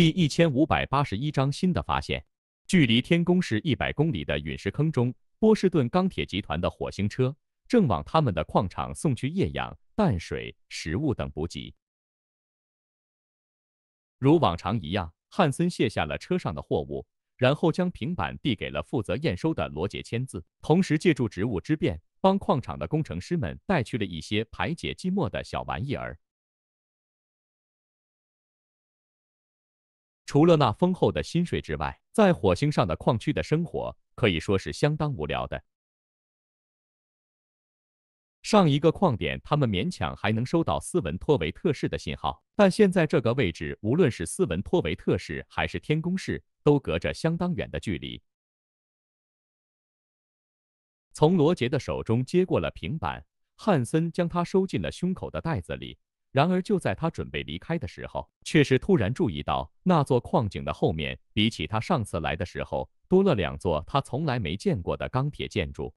第一千五百八十一章新的发现。距离天宫市一百公里的陨石坑中，波士顿钢铁集团的火星车正往他们的矿场送去液氧、淡水、食物等补给。如往常一样，汉森卸下了车上的货物，然后将平板递给了负责验收的罗杰签字，同时借助职务之便，帮矿场的工程师们带去了一些排解寂寞的小玩意儿。除了那丰厚的薪水之外，在火星上的矿区的生活可以说是相当无聊的。上一个矿点，他们勉强还能收到斯文托维特氏的信号，但现在这个位置，无论是斯文托维特氏还是天宫氏，都隔着相当远的距离。从罗杰的手中接过了平板，汉森将它收进了胸口的袋子里。然而，就在他准备离开的时候，却是突然注意到那座矿井的后面，比起他上次来的时候，多了两座他从来没见过的钢铁建筑。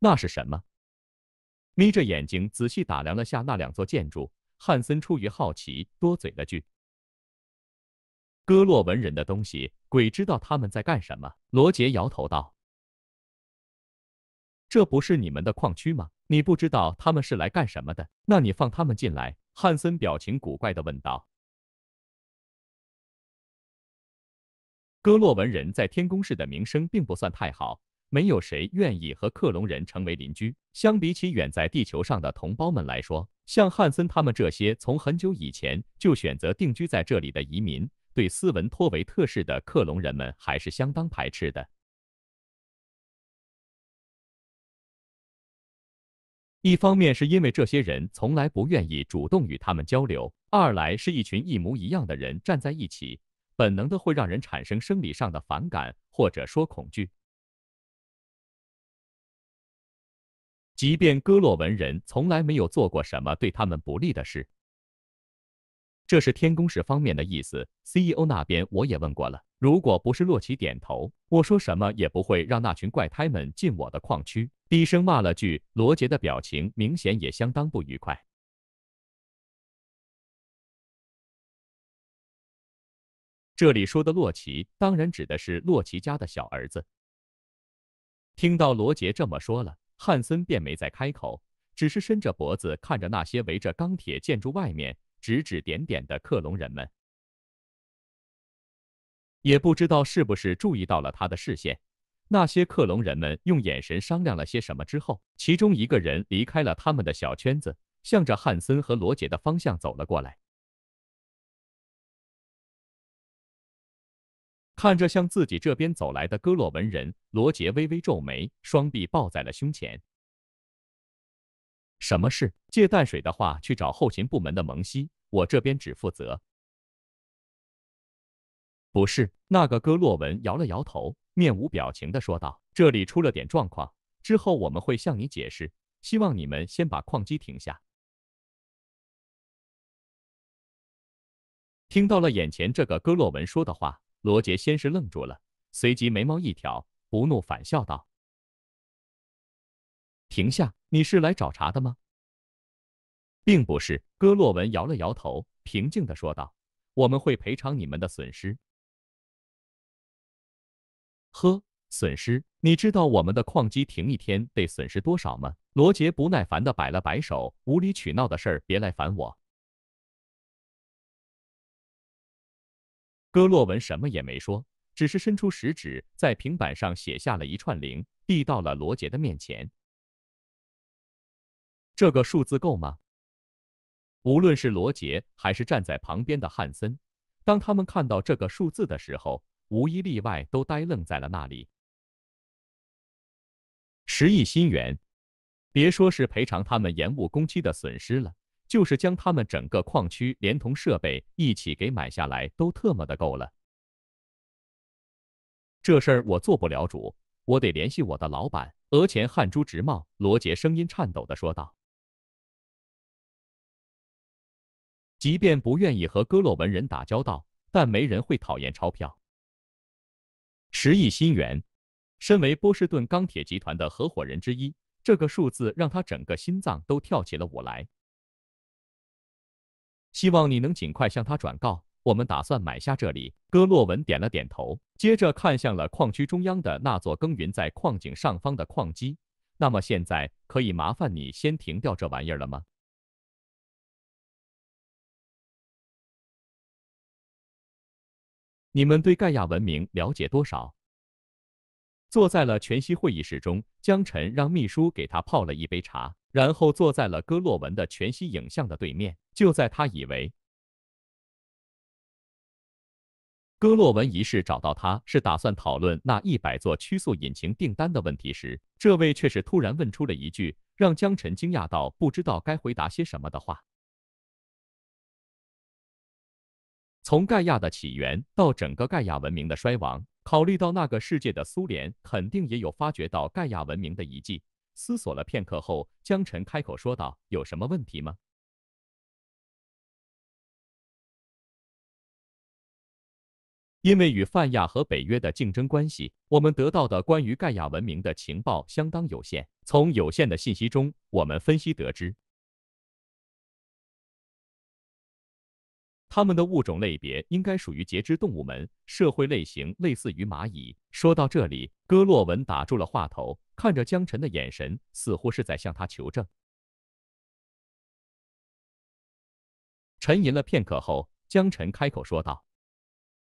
那是什么？眯着眼睛仔细打量了下那两座建筑，汉森出于好奇，多嘴了句：“哥洛文人的东西，鬼知道他们在干什么。”罗杰摇头道。这不是你们的矿区吗？你不知道他们是来干什么的？那你放他们进来？”汉森表情古怪的问道。戈洛文人在天宫市的名声并不算太好，没有谁愿意和克隆人成为邻居。相比起远在地球上的同胞们来说，像汉森他们这些从很久以前就选择定居在这里的移民，对斯文托维特市的克隆人们还是相当排斥的。一方面是因为这些人从来不愿意主动与他们交流，二来是一群一模一样的人站在一起，本能的会让人产生生理上的反感或者说恐惧。即便戈洛文人从来没有做过什么对他们不利的事，这是天宫室方面的意思。CEO 那边我也问过了，如果不是洛奇点头，我说什么也不会让那群怪胎们进我的矿区。低声骂了句，罗杰的表情明显也相当不愉快。这里说的洛奇，当然指的是洛奇家的小儿子。听到罗杰这么说了，汉森便没再开口，只是伸着脖子看着那些围着钢铁建筑外面指指点点的克隆人们，也不知道是不是注意到了他的视线。那些克隆人们用眼神商量了些什么之后，其中一个人离开了他们的小圈子，向着汉森和罗杰的方向走了过来。看着向自己这边走来的戈洛文人，罗杰微微皱眉，双臂抱在了胸前。“什么事？借淡水的话，去找后勤部门的蒙西，我这边只负责。”“不是。”那个戈洛文摇了摇头。面无表情地说道：“这里出了点状况，之后我们会向你解释。希望你们先把矿机停下。”听到了眼前这个戈洛文说的话，罗杰先是愣住了，随即眉毛一挑，不怒反笑道：“停下？你是来找茬的吗？”并不是，戈洛文摇了摇头，平静地说道：“我们会赔偿你们的损失。”呵，损失？你知道我们的矿机停一天得损失多少吗？罗杰不耐烦地摆了摆手，无理取闹的事儿别来烦我。戈洛文什么也没说，只是伸出食指在平板上写下了一串零，递到了罗杰的面前。这个数字够吗？无论是罗杰还是站在旁边的汉森，当他们看到这个数字的时候。无一例外都呆愣在了那里。十亿新元，别说是赔偿他们延误工期的损失了，就是将他们整个矿区连同设备一起给买下来，都特么的够了。这事儿我做不了主，我得联系我的老板。额前汗珠直冒，罗杰声音颤抖的说道：“即便不愿意和哥洛文人打交道，但没人会讨厌钞票。”十亿新元，身为波士顿钢铁集团的合伙人之一，这个数字让他整个心脏都跳起了舞来。希望你能尽快向他转告，我们打算买下这里。戈洛文点了点头，接着看向了矿区中央的那座耕耘在矿井上方的矿机。那么现在，可以麻烦你先停掉这玩意儿了吗？你们对盖亚文明了解多少？坐在了全息会议室中，江晨让秘书给他泡了一杯茶，然后坐在了戈洛文的全息影像的对面。就在他以为戈洛文一是找到他是打算讨论那一百座曲速引擎订单的问题时，这位却是突然问出了一句让江晨惊讶到不知道该回答些什么的话。从盖亚的起源到整个盖亚文明的衰亡，考虑到那个世界的苏联肯定也有发掘到盖亚文明的遗迹。思索了片刻后，江晨开口说道：“有什么问题吗？”因为与泛亚和北约的竞争关系，我们得到的关于盖亚文明的情报相当有限。从有限的信息中，我们分析得知。他们的物种类别应该属于节肢动物门，社会类型类似于蚂蚁。说到这里，戈洛文打住了话头，看着江晨的眼神，似乎是在向他求证。沉吟了片刻后，江晨开口说道：“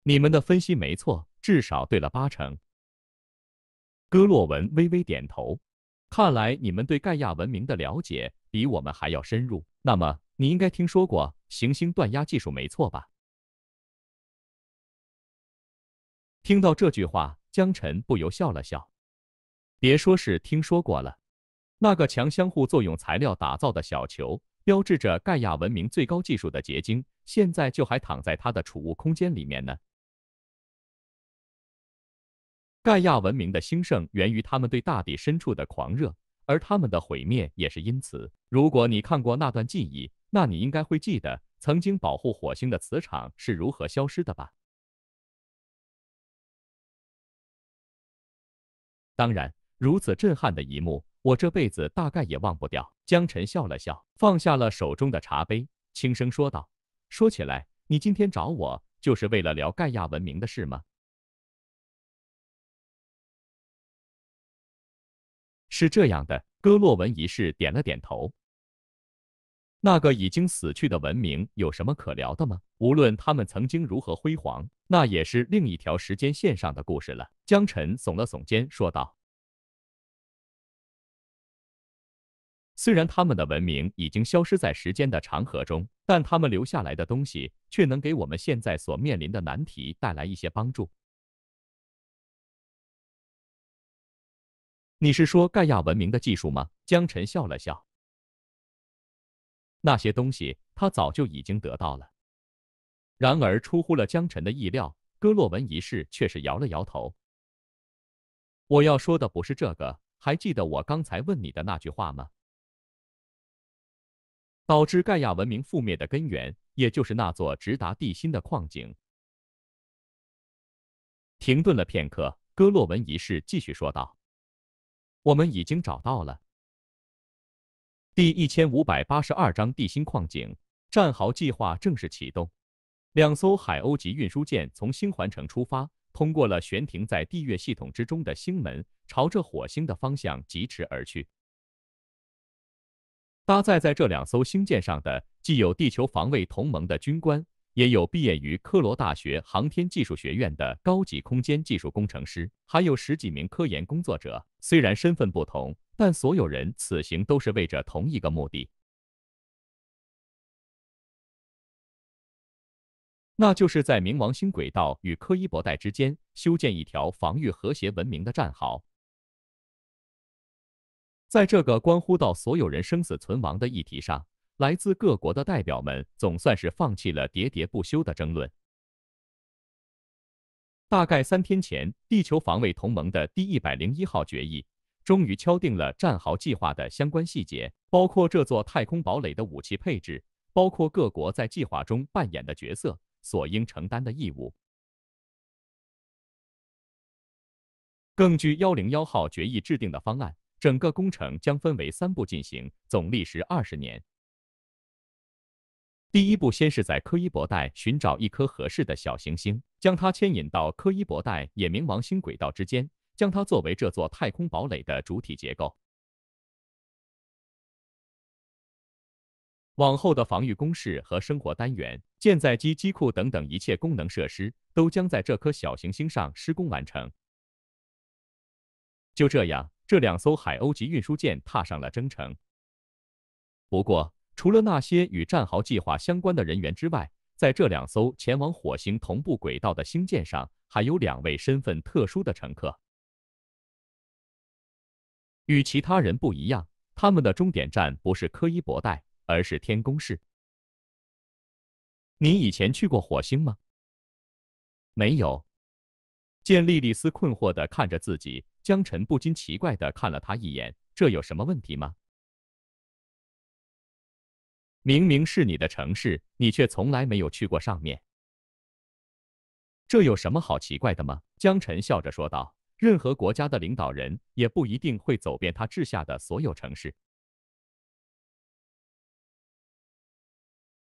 你们的分析没错，至少对了八成。”戈洛文微微点头，看来你们对盖亚文明的了解比我们还要深入。那么。你应该听说过行星断压技术，没错吧？听到这句话，江晨不由笑了笑。别说是听说过了，那个强相互作用材料打造的小球，标志着盖亚文明最高技术的结晶，现在就还躺在他的储物空间里面呢。盖亚文明的兴盛源于他们对大地深处的狂热，而他们的毁灭也是因此。如果你看过那段记忆。那你应该会记得，曾经保护火星的磁场是如何消失的吧？当然，如此震撼的一幕，我这辈子大概也忘不掉。江晨笑了笑，放下了手中的茶杯，轻声说道：“说起来，你今天找我，就是为了聊盖亚文明的事吗？”是这样的，戈洛文一世点了点头。那个已经死去的文明有什么可聊的吗？无论他们曾经如何辉煌，那也是另一条时间线上的故事了。江晨耸了耸肩，说道：“虽然他们的文明已经消失在时间的长河中，但他们留下来的东西却能给我们现在所面临的难题带来一些帮助。”你是说盖亚文明的技术吗？江晨笑了笑。那些东西他早就已经得到了，然而出乎了江晨的意料，戈洛文一世却是摇了摇头。我要说的不是这个，还记得我刚才问你的那句话吗？导致盖亚文明覆灭的根源，也就是那座直达地心的矿井。停顿了片刻，戈洛文一世继续说道：“我们已经找到了。”第一千五百八十二章地心矿井。战壕计划正式启动。两艘海鸥级运输舰从星环城出发，通过了悬停在地月系统之中的星门，朝着火星的方向疾驰而去。搭载在这两艘星舰上的，既有地球防卫同盟的军官，也有毕业于科罗大学航天技术学院的高级空间技术工程师，还有十几名科研工作者。虽然身份不同，但所有人此行都是为着同一个目的，那就是在冥王星轨道与柯伊伯带之间修建一条防御和谐文明的战壕。在这个关乎到所有人生死存亡的议题上，来自各国的代表们总算是放弃了喋喋不休的争论。大概三天前，地球防卫同盟的第一百零一号决议。终于敲定了战壕计划的相关细节，包括这座太空堡垒的武器配置，包括各国在计划中扮演的角色所应承担的义务。根据幺零幺号决议制定的方案，整个工程将分为三步进行，总历时二十年。第一步，先是在柯伊伯带寻找一颗合适的小行星，将它牵引到柯伊伯带野冥王星轨道之间。将它作为这座太空堡垒的主体结构。往后的防御工事和生活单元、舰载机机库等等一切功能设施，都将在这颗小行星上施工完成。就这样，这两艘海鸥级运输舰踏上了征程。不过，除了那些与战壕计划相关的人员之外，在这两艘前往火星同步轨道的星舰上，还有两位身份特殊的乘客。与其他人不一样，他们的终点站不是柯伊伯带，而是天宫市。你以前去过火星吗？没有。见莉莉丝困惑的看着自己，江晨不禁奇怪的看了他一眼：“这有什么问题吗？明明是你的城市，你却从来没有去过上面，这有什么好奇怪的吗？”江晨笑着说道。任何国家的领导人也不一定会走遍他治下的所有城市。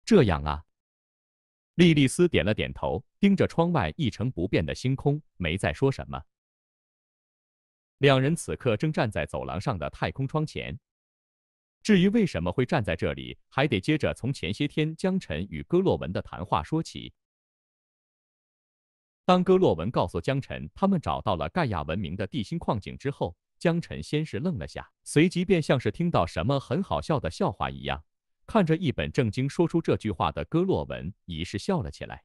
这样啊，莉莉丝点了点头，盯着窗外一成不变的星空，没再说什么。两人此刻正站在走廊上的太空窗前。至于为什么会站在这里，还得接着从前些天江晨与戈洛文的谈话说起。当戈洛文告诉江辰他们找到了盖亚文明的地心矿井之后，江辰先是愣了下，随即便像是听到什么很好笑的笑话一样，看着一本正经说出这句话的戈洛文，于是笑了起来。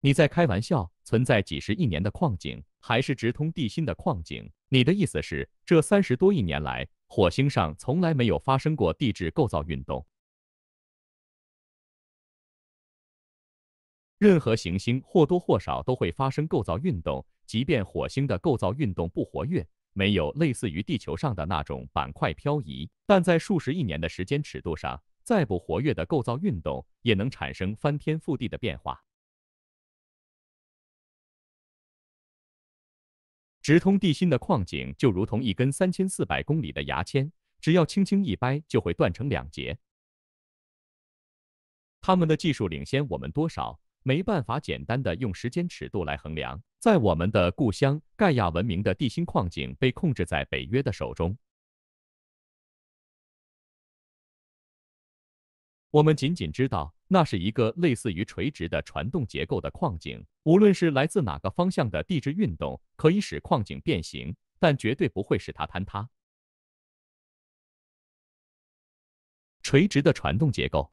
你在开玩笑？存在几十亿年的矿井，还是直通地心的矿井？你的意思是，这三十多亿年来，火星上从来没有发生过地质构造运动？任何行星或多或少都会发生构造运动，即便火星的构造运动不活跃，没有类似于地球上的那种板块漂移，但在数十亿年的时间尺度上，再不活跃的构造运动也能产生翻天覆地的变化。直通地心的矿井就如同一根三千四百公里的牙签，只要轻轻一掰就会断成两截。他们的技术领先我们多少？没办法简单的用时间尺度来衡量。在我们的故乡盖亚文明的地心矿井被控制在北约的手中。我们仅仅知道，那是一个类似于垂直的传动结构的矿井。无论是来自哪个方向的地质运动，可以使矿井变形，但绝对不会使它坍塌。垂直的传动结构，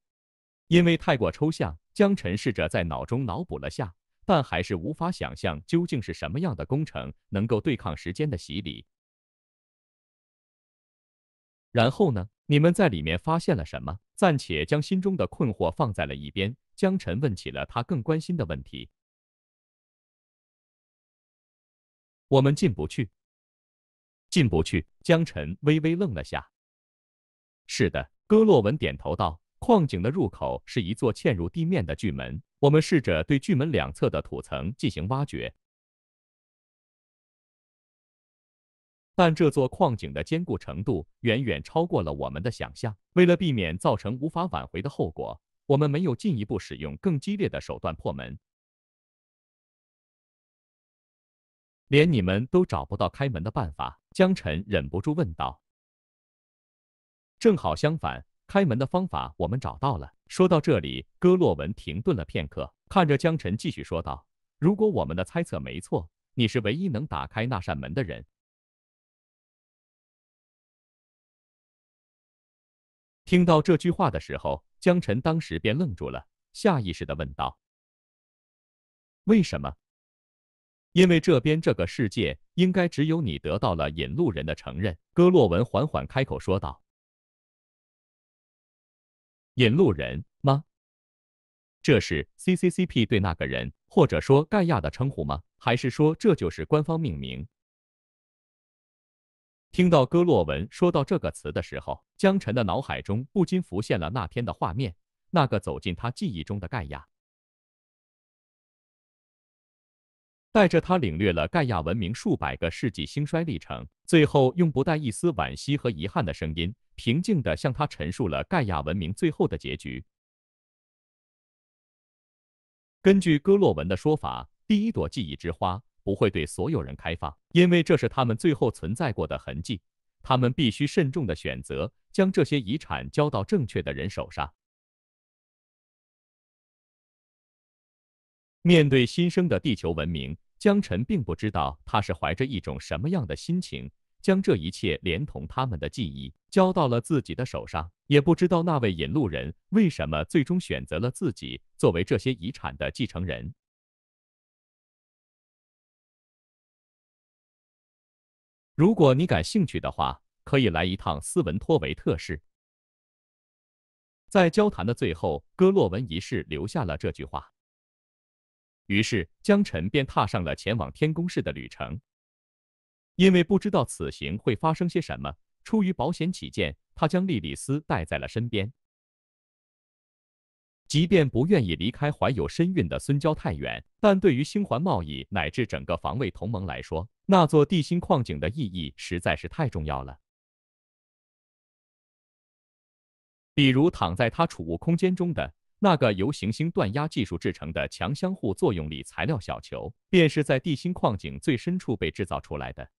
因为太过抽象。江晨试着在脑中脑补了下，但还是无法想象究竟是什么样的工程能够对抗时间的洗礼。然后呢？你们在里面发现了什么？暂且将心中的困惑放在了一边，江晨问起了他更关心的问题。我们进不去，进不去。江晨微微愣了下。是的，戈洛文点头道。矿井的入口是一座嵌入地面的巨门。我们试着对巨门两侧的土层进行挖掘，但这座矿井的坚固程度远远超过了我们的想象。为了避免造成无法挽回的后果，我们没有进一步使用更激烈的手段破门。连你们都找不到开门的办法，江晨忍不住问道：“正好相反。”开门的方法我们找到了。说到这里，戈洛文停顿了片刻，看着江晨，继续说道：“如果我们的猜测没错，你是唯一能打开那扇门的人。”听到这句话的时候，江晨当时便愣住了，下意识的问道：“为什么？”“因为这边这个世界应该只有你得到了引路人的承认。”戈洛文缓缓开口说道。引路人吗？这是 C C C P 对那个人，或者说盖亚的称呼吗？还是说这就是官方命名？听到戈洛文说到这个词的时候，江晨的脑海中不禁浮现了那天的画面，那个走进他记忆中的盖亚，带着他领略了盖亚文明数百个世纪兴衰历程，最后用不带一丝惋惜和遗憾的声音。平静地向他陈述了盖亚文明最后的结局。根据戈洛文的说法，第一朵记忆之花不会对所有人开放，因为这是他们最后存在过的痕迹。他们必须慎重的选择，将这些遗产交到正确的人手上。面对新生的地球文明，江晨并不知道他是怀着一种什么样的心情。将这一切连同他们的记忆交到了自己的手上，也不知道那位引路人为什么最终选择了自己作为这些遗产的继承人。如果你感兴趣的话，可以来一趟斯文托维特市。在交谈的最后，戈洛文一世留下了这句话。于是，江晨便踏上了前往天宫市的旅程。因为不知道此行会发生些什么，出于保险起见，他将莉莉丝带在了身边。即便不愿意离开怀有身孕的孙娇太远，但对于星环贸易乃至整个防卫同盟来说，那座地心矿井的意义实在是太重要了。比如，躺在他储物空间中的那个由行星锻压技术制成的强相互作用力材料小球，便是在地心矿井最深处被制造出来的。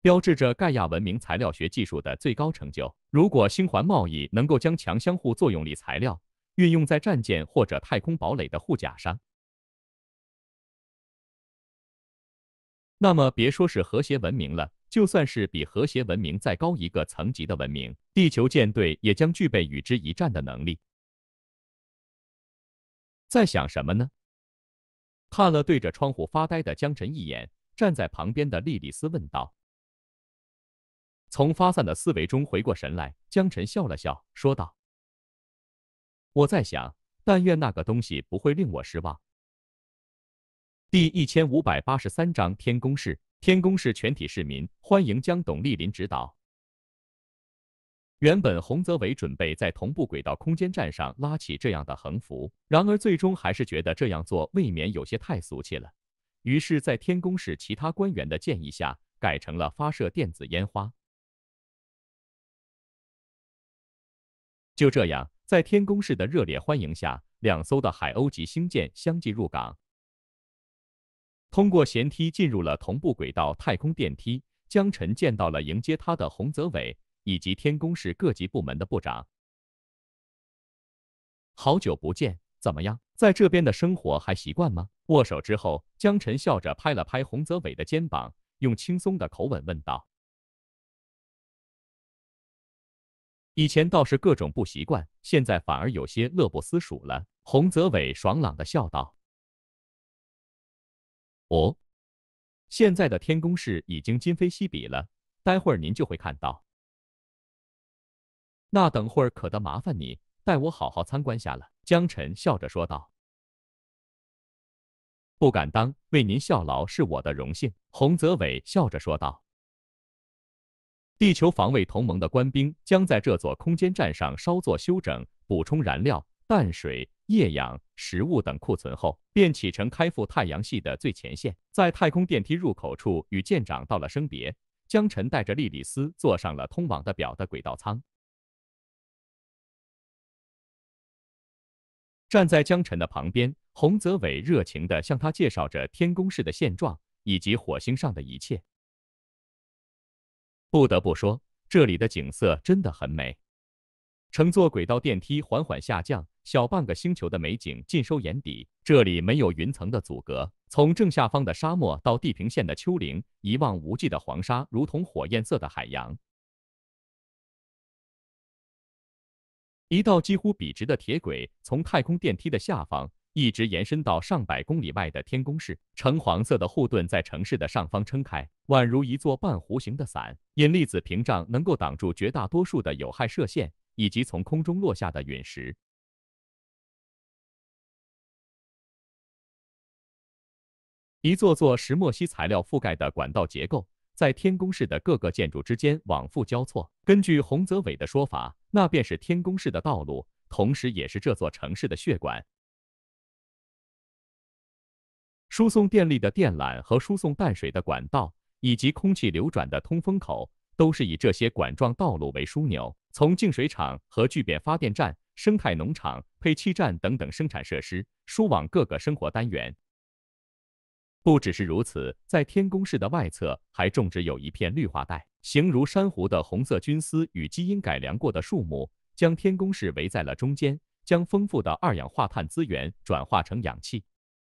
标志着盖亚文明材料学技术的最高成就。如果星环贸易能够将强相互作用力材料运用在战舰或者太空堡垒的护甲上，那么别说是和谐文明了，就算是比和谐文明再高一个层级的文明，地球舰队也将具备与之一战的能力。在想什么呢？看了对着窗户发呆的江晨一眼，站在旁边的莉莉丝问道。从发散的思维中回过神来，江晨笑了笑，说道：“我在想，但愿那个东西不会令我失望。”第一千五百八十三章天宫市。天宫市全体市民，欢迎江董莅临指导。原本洪泽伟准备在同步轨道空间站上拉起这样的横幅，然而最终还是觉得这样做未免有些太俗气了，于是，在天宫市其他官员的建议下，改成了发射电子烟花。就这样，在天宫市的热烈欢迎下，两艘的海鸥级星舰相继入港，通过舷梯进入了同步轨道太空电梯。江晨见到了迎接他的洪泽伟以及天宫市各级部门的部长。好久不见，怎么样，在这边的生活还习惯吗？握手之后，江晨笑着拍了拍洪泽伟的肩膀，用轻松的口吻问道。以前倒是各种不习惯，现在反而有些乐不思蜀了。洪泽伟爽朗的笑道：“哦，现在的天宫市已经今非昔比了，待会儿您就会看到。那等会儿可得麻烦你带我好好参观下了。”江晨笑着说道：“不敢当，为您效劳是我的荣幸。”洪泽伟笑着说道。地球防卫同盟的官兵将在这座空间站上稍作休整，补充燃料、淡水、液氧、食物等库存后，便启程开赴太阳系的最前线。在太空电梯入口处，与舰长道了声别，江晨带着莉莉丝坐上了通往的表的轨道舱。站在江晨的旁边，洪泽伟热情地向他介绍着天宫市的现状以及火星上的一切。不得不说，这里的景色真的很美。乘坐轨道电梯缓缓下降，小半个星球的美景尽收眼底。这里没有云层的阻隔，从正下方的沙漠到地平线的丘陵，一望无际的黄沙如同火焰色的海洋。一道几乎笔直的铁轨从太空电梯的下方。一直延伸到上百公里外的天宫市，橙黄色的护盾在城市的上方撑开，宛如一座半弧形的伞。引力子屏障能够挡住绝大多数的有害射线以及从空中落下的陨石。一座座石墨烯材料覆盖的管道结构，在天宫市的各个建筑之间往复交错。根据洪泽伟的说法，那便是天宫市的道路，同时也是这座城市的血管。输送电力的电缆和输送淡水的管道，以及空气流转的通风口，都是以这些管状道路为枢纽，从净水厂、和聚变发电站、生态农场、配气站等等生产设施输往各个生活单元。不只是如此，在天宫市的外侧还种植有一片绿化带，形如珊瑚的红色菌丝与基因改良过的树木将天宫市围在了中间，将丰富的二氧化碳资源转化成氧气。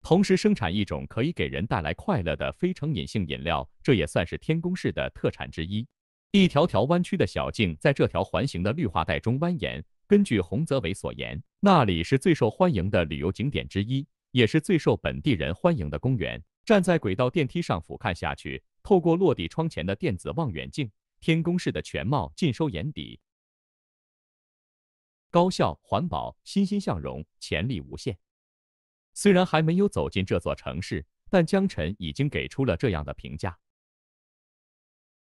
同时生产一种可以给人带来快乐的非成瘾性饮料，这也算是天宫市的特产之一。一条条弯曲的小径在这条环形的绿化带中蜿蜒。根据洪泽伟所言，那里是最受欢迎的旅游景点之一，也是最受本地人欢迎的公园。站在轨道电梯上俯瞰下去，透过落地窗前的电子望远镜，天宫市的全貌尽收眼底。高效、环保、欣欣向荣、潜力无限。虽然还没有走进这座城市，但江晨已经给出了这样的评价。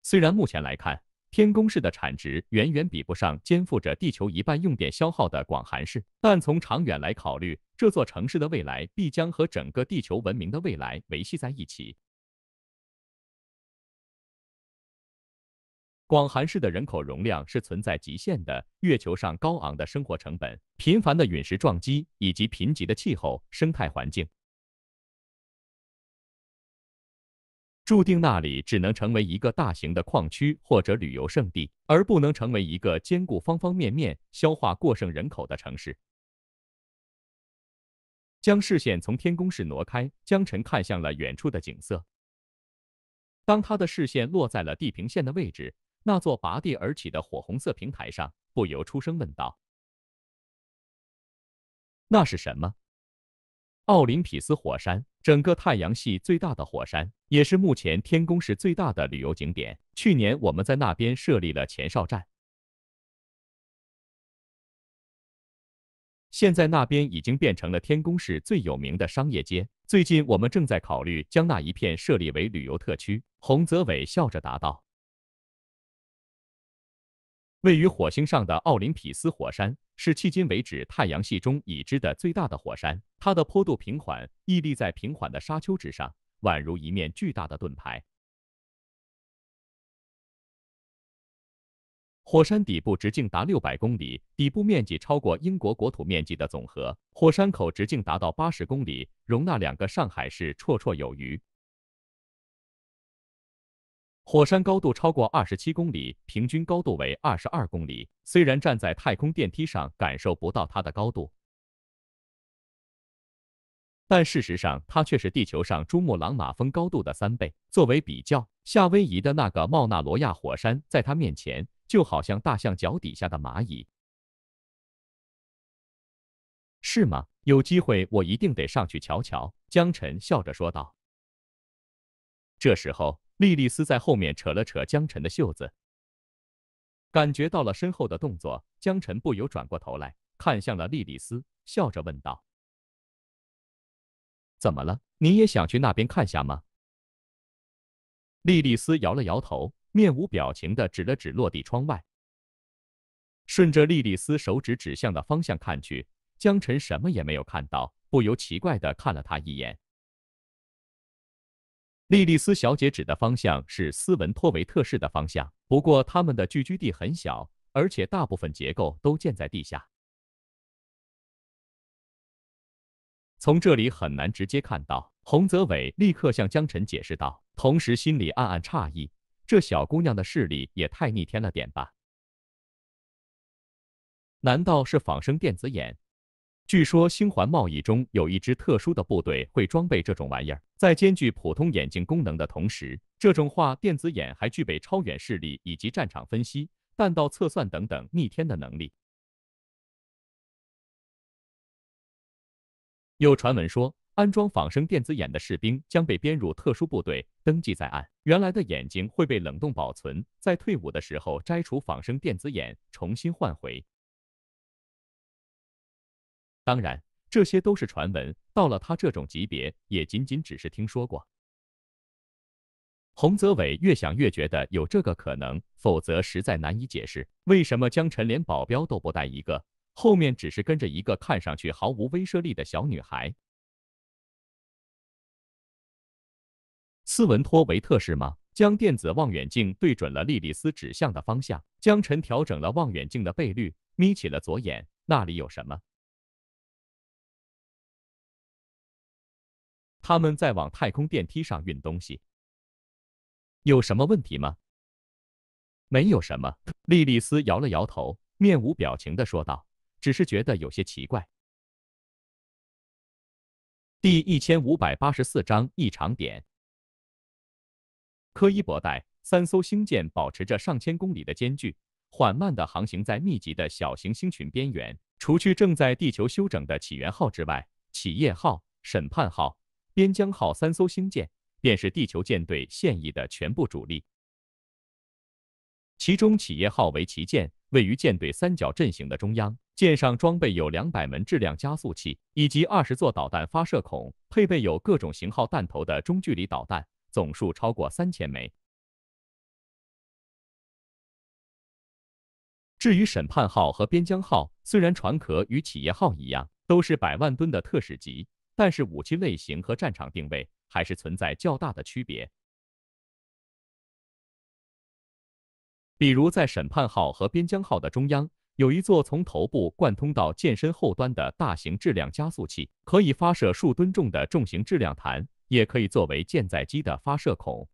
虽然目前来看，天宫市的产值远远比不上肩负着地球一半用电消耗的广寒市，但从长远来考虑，这座城市的未来必将和整个地球文明的未来维系在一起。广寒市的人口容量是存在极限的。月球上高昂的生活成本、频繁的陨石撞击以及贫瘠的气候生态环境，注定那里只能成为一个大型的矿区或者旅游胜地，而不能成为一个兼顾方方面面、消化过剩人口的城市。将视线从天宫市挪开，江晨看向了远处的景色。当他的视线落在了地平线的位置。那座拔地而起的火红色平台上，不由出声问道：“那是什么？”“奥林匹斯火山，整个太阳系最大的火山，也是目前天宫市最大的旅游景点。去年我们在那边设立了前哨站，现在那边已经变成了天宫市最有名的商业街。最近我们正在考虑将那一片设立为旅游特区。”洪泽伟笑着答道。位于火星上的奥林匹斯火山是迄今为止太阳系中已知的最大的火山。它的坡度平缓，屹立在平缓的沙丘之上，宛如一面巨大的盾牌。火山底部直径达六百公里，底部面积超过英国国土面积的总和。火山口直径达到八十公里，容纳两个上海市绰绰有余。火山高度超过二十七公里，平均高度为二十二公里。虽然站在太空电梯上感受不到它的高度，但事实上它却是地球上珠穆朗玛峰高度的三倍。作为比较，夏威夷的那个冒纳罗亚火山在它面前就好像大象脚底下的蚂蚁，是吗？有机会我一定得上去瞧瞧。”江晨笑着说道。这时候。莉莉丝在后面扯了扯江晨的袖子，感觉到了身后的动作，江晨不由转过头来看向了莉莉丝，笑着问道：“怎么了？你也想去那边看下吗？”莉莉丝摇了摇头，面无表情的指了指落地窗外。顺着莉莉丝手指指向的方向看去，江晨什么也没有看到，不由奇怪的看了他一眼。莉莉丝小姐指的方向是斯文托维特市的方向，不过他们的聚居地很小，而且大部分结构都建在地下，从这里很难直接看到。洪泽伟立刻向江晨解释道，同时心里暗暗诧异：这小姑娘的视力也太逆天了点吧？难道是仿生电子眼？据说星环贸易中有一支特殊的部队会装备这种玩意儿，在兼具普通眼镜功能的同时，这种化电子眼还具备超远视力以及战场分析、弹道测算等等逆天的能力。有传闻说，安装仿生电子眼的士兵将被编入特殊部队，登记在案。原来的眼睛会被冷冻保存，在退伍的时候摘除仿生电子眼，重新换回。当然，这些都是传闻。到了他这种级别，也仅仅只是听说过。洪泽伟越想越觉得有这个可能，否则实在难以解释为什么江晨连保镖都不带一个，后面只是跟着一个看上去毫无威慑力的小女孩。斯文托维特是吗？将电子望远镜对准了莉莉丝指向的方向，江晨调整了望远镜的倍率，眯起了左眼，那里有什么？他们在往太空电梯上运东西，有什么问题吗？没有什么。莉莉丝摇了摇头，面无表情的说道：“只是觉得有些奇怪。”第一千五百八十四章异常点。科伊伯带，三艘星舰保持着上千公里的间距，缓慢的航行在密集的小行星群边缘。除去正在地球休整的起源号之外，企业号、审判号。边疆号三艘星舰便是地球舰队现役的全部主力，其中企业号为旗舰，位于舰队三角阵型的中央。舰上装备有两百门质量加速器以及二十座导弹发射孔，配备有各种型号弹头的中距离导弹，总数超过三千枚。至于审判号和边疆号，虽然船壳与企业号一样，都是百万吨的特使级。但是武器类型和战场定位还是存在较大的区别。比如，在审判号和边疆号的中央，有一座从头部贯通到舰身后端的大型质量加速器，可以发射数吨重的重型质量弹，也可以作为舰载机的发射孔。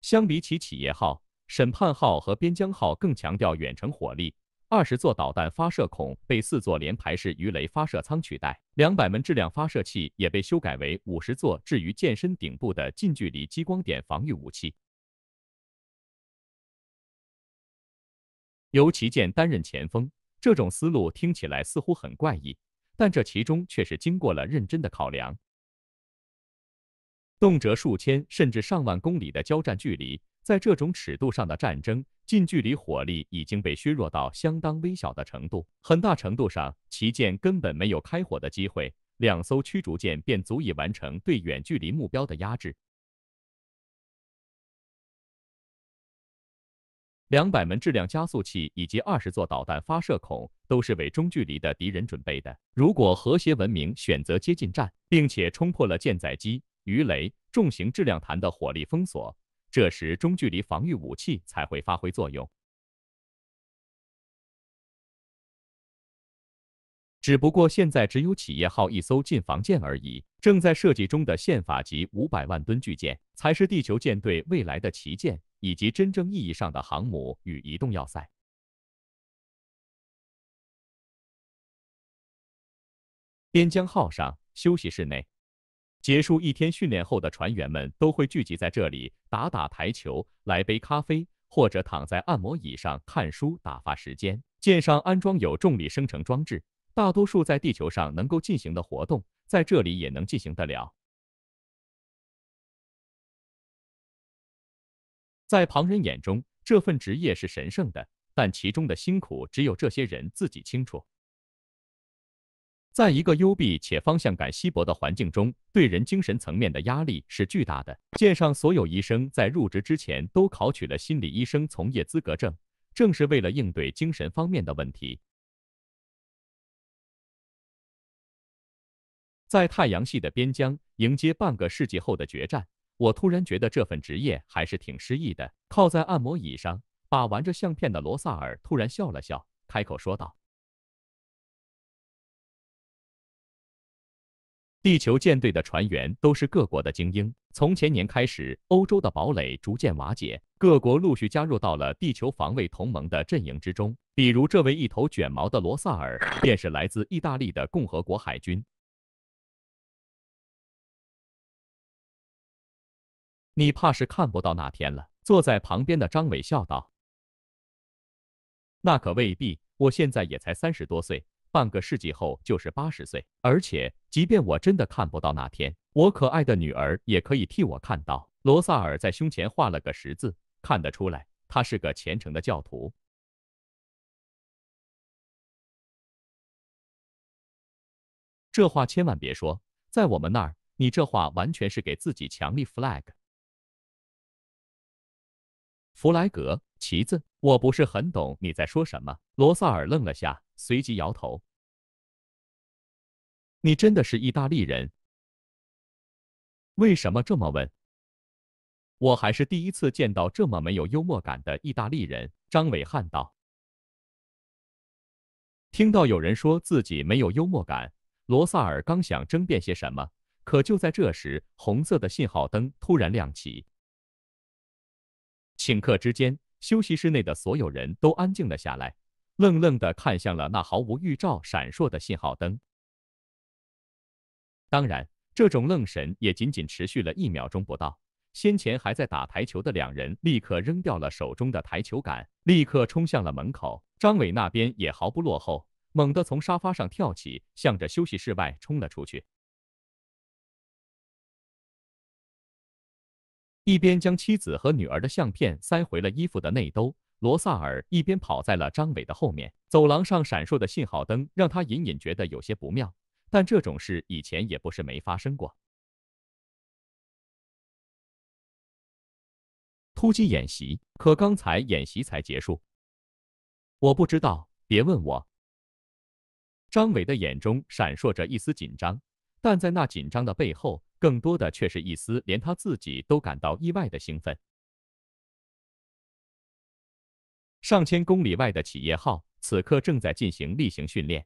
相比起企业号，审判号和边疆号更强调远程火力。二十座导弹发射孔被四座连排式鱼雷发射舱取代，两百门质量发射器也被修改为五十座置于舰身顶部的近距离激光点防御武器。由旗舰担任前锋，这种思路听起来似乎很怪异，但这其中却是经过了认真的考量。动辄数千甚至上万公里的交战距离。在这种尺度上的战争，近距离火力已经被削弱到相当微小的程度，很大程度上，旗舰根本没有开火的机会，两艘驱逐舰便足以完成对远距离目标的压制。两百门质量加速器以及二十座导弹发射孔都是为中距离的敌人准备的。如果和谐文明选择接近战，并且冲破了舰载机、鱼雷、重型质量弹的火力封锁。这时，中距离防御武器才会发挥作用。只不过现在只有企业号一艘近防舰而已。正在设计中的宪法级五百万吨巨舰，才是地球舰队未来的旗舰，以及真正意义上的航母与移动要塞。边疆号上，休息室内。结束一天训练后的船员们都会聚集在这里打打台球，来杯咖啡，或者躺在按摩椅上看书打发时间。舰上安装有重力生成装置，大多数在地球上能够进行的活动，在这里也能进行得了。在旁人眼中，这份职业是神圣的，但其中的辛苦只有这些人自己清楚。在一个幽闭且方向感稀薄的环境中，对人精神层面的压力是巨大的。舰上所有医生在入职之前都考取了心理医生从业资格证，正是为了应对精神方面的问题。在太阳系的边疆，迎接半个世纪后的决战，我突然觉得这份职业还是挺诗意的。靠在按摩椅上把玩着相片的罗萨尔突然笑了笑，开口说道。地球舰队的船员都是各国的精英。从前年开始，欧洲的堡垒逐渐瓦解，各国陆续加入到了地球防卫同盟的阵营之中。比如这位一头卷毛的罗萨尔，便是来自意大利的共和国海军。你怕是看不到那天了。”坐在旁边的张伟笑道。“那可未必，我现在也才三十多岁。”半个世纪后就是八十岁，而且即便我真的看不到那天，我可爱的女儿也可以替我看到。罗萨尔在胸前画了个十字，看得出来，他是个虔诚的教徒。这话千万别说，在我们那儿，你这话完全是给自己强力 flag。弗莱格旗子，我不是很懂你在说什么。罗萨尔愣了下。随即摇头：“你真的是意大利人？为什么这么问？”我还是第一次见到这么没有幽默感的意大利人。”张伟汉道。听到有人说自己没有幽默感，罗萨尔刚想争辩些什么，可就在这时，红色的信号灯突然亮起。顷刻之间，休息室内的所有人都安静了下来。愣愣的看向了那毫无预兆闪烁的信号灯。当然，这种愣神也仅仅持续了一秒钟不到。先前还在打台球的两人立刻扔掉了手中的台球杆，立刻冲向了门口。张伟那边也毫不落后，猛地从沙发上跳起，向着休息室外冲了出去，一边将妻子和女儿的相片塞回了衣服的内兜。罗萨尔一边跑在了张伟的后面，走廊上闪烁的信号灯让他隐隐觉得有些不妙。但这种事以前也不是没发生过。突击演习？可刚才演习才结束。我不知道，别问我。张伟的眼中闪烁着一丝紧张，但在那紧张的背后，更多的却是一丝连他自己都感到意外的兴奋。上千公里外的企业号此刻正在进行例行训练。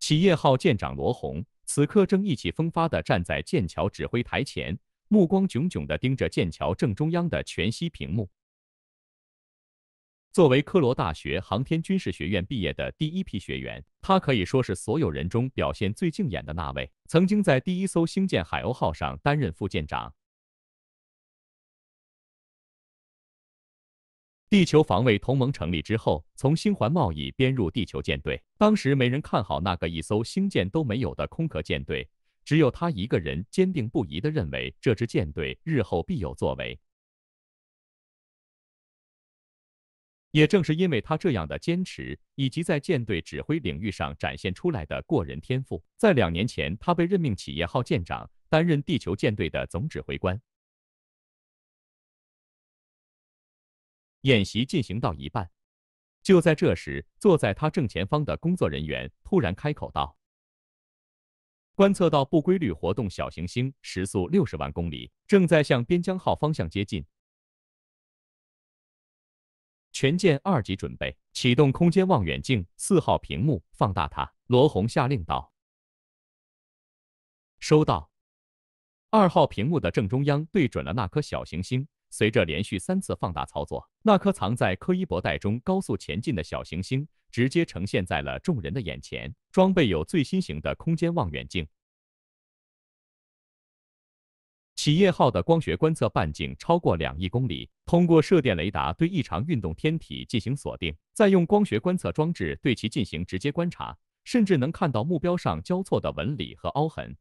企业号舰长罗红此刻正意气风发地站在剑桥指挥台前，目光炯炯地盯着剑桥正中央的全息屏幕。作为科罗大学航天军事学院毕业的第一批学员，他可以说是所有人中表现最敬业的那位。曾经在第一艘星舰海鸥号上担任副舰长。地球防卫同盟成立之后，从星环贸易编入地球舰队。当时没人看好那个一艘星舰都没有的空壳舰队，只有他一个人坚定不移地认为这支舰队日后必有作为。也正是因为他这样的坚持，以及在舰队指挥领域上展现出来的过人天赋，在两年前，他被任命企业号舰长，担任地球舰队的总指挥官。演习进行到一半，就在这时，坐在他正前方的工作人员突然开口道：“观测到不规律活动小行星，时速六十万公里，正在向边疆号方向接近。全舰二级准备，启动空间望远镜四号屏幕，放大它。”罗红下令道：“收到。”二号屏幕的正中央对准了那颗小行星。随着连续三次放大操作，那颗藏在柯伊伯带中高速前进的小行星直接呈现在了众人的眼前。装备有最新型的空间望远镜，企业号的光学观测半径超过两亿公里。通过射电雷达对异常运动天体进行锁定，再用光学观测装置对其进行直接观察，甚至能看到目标上交错的纹理和凹痕。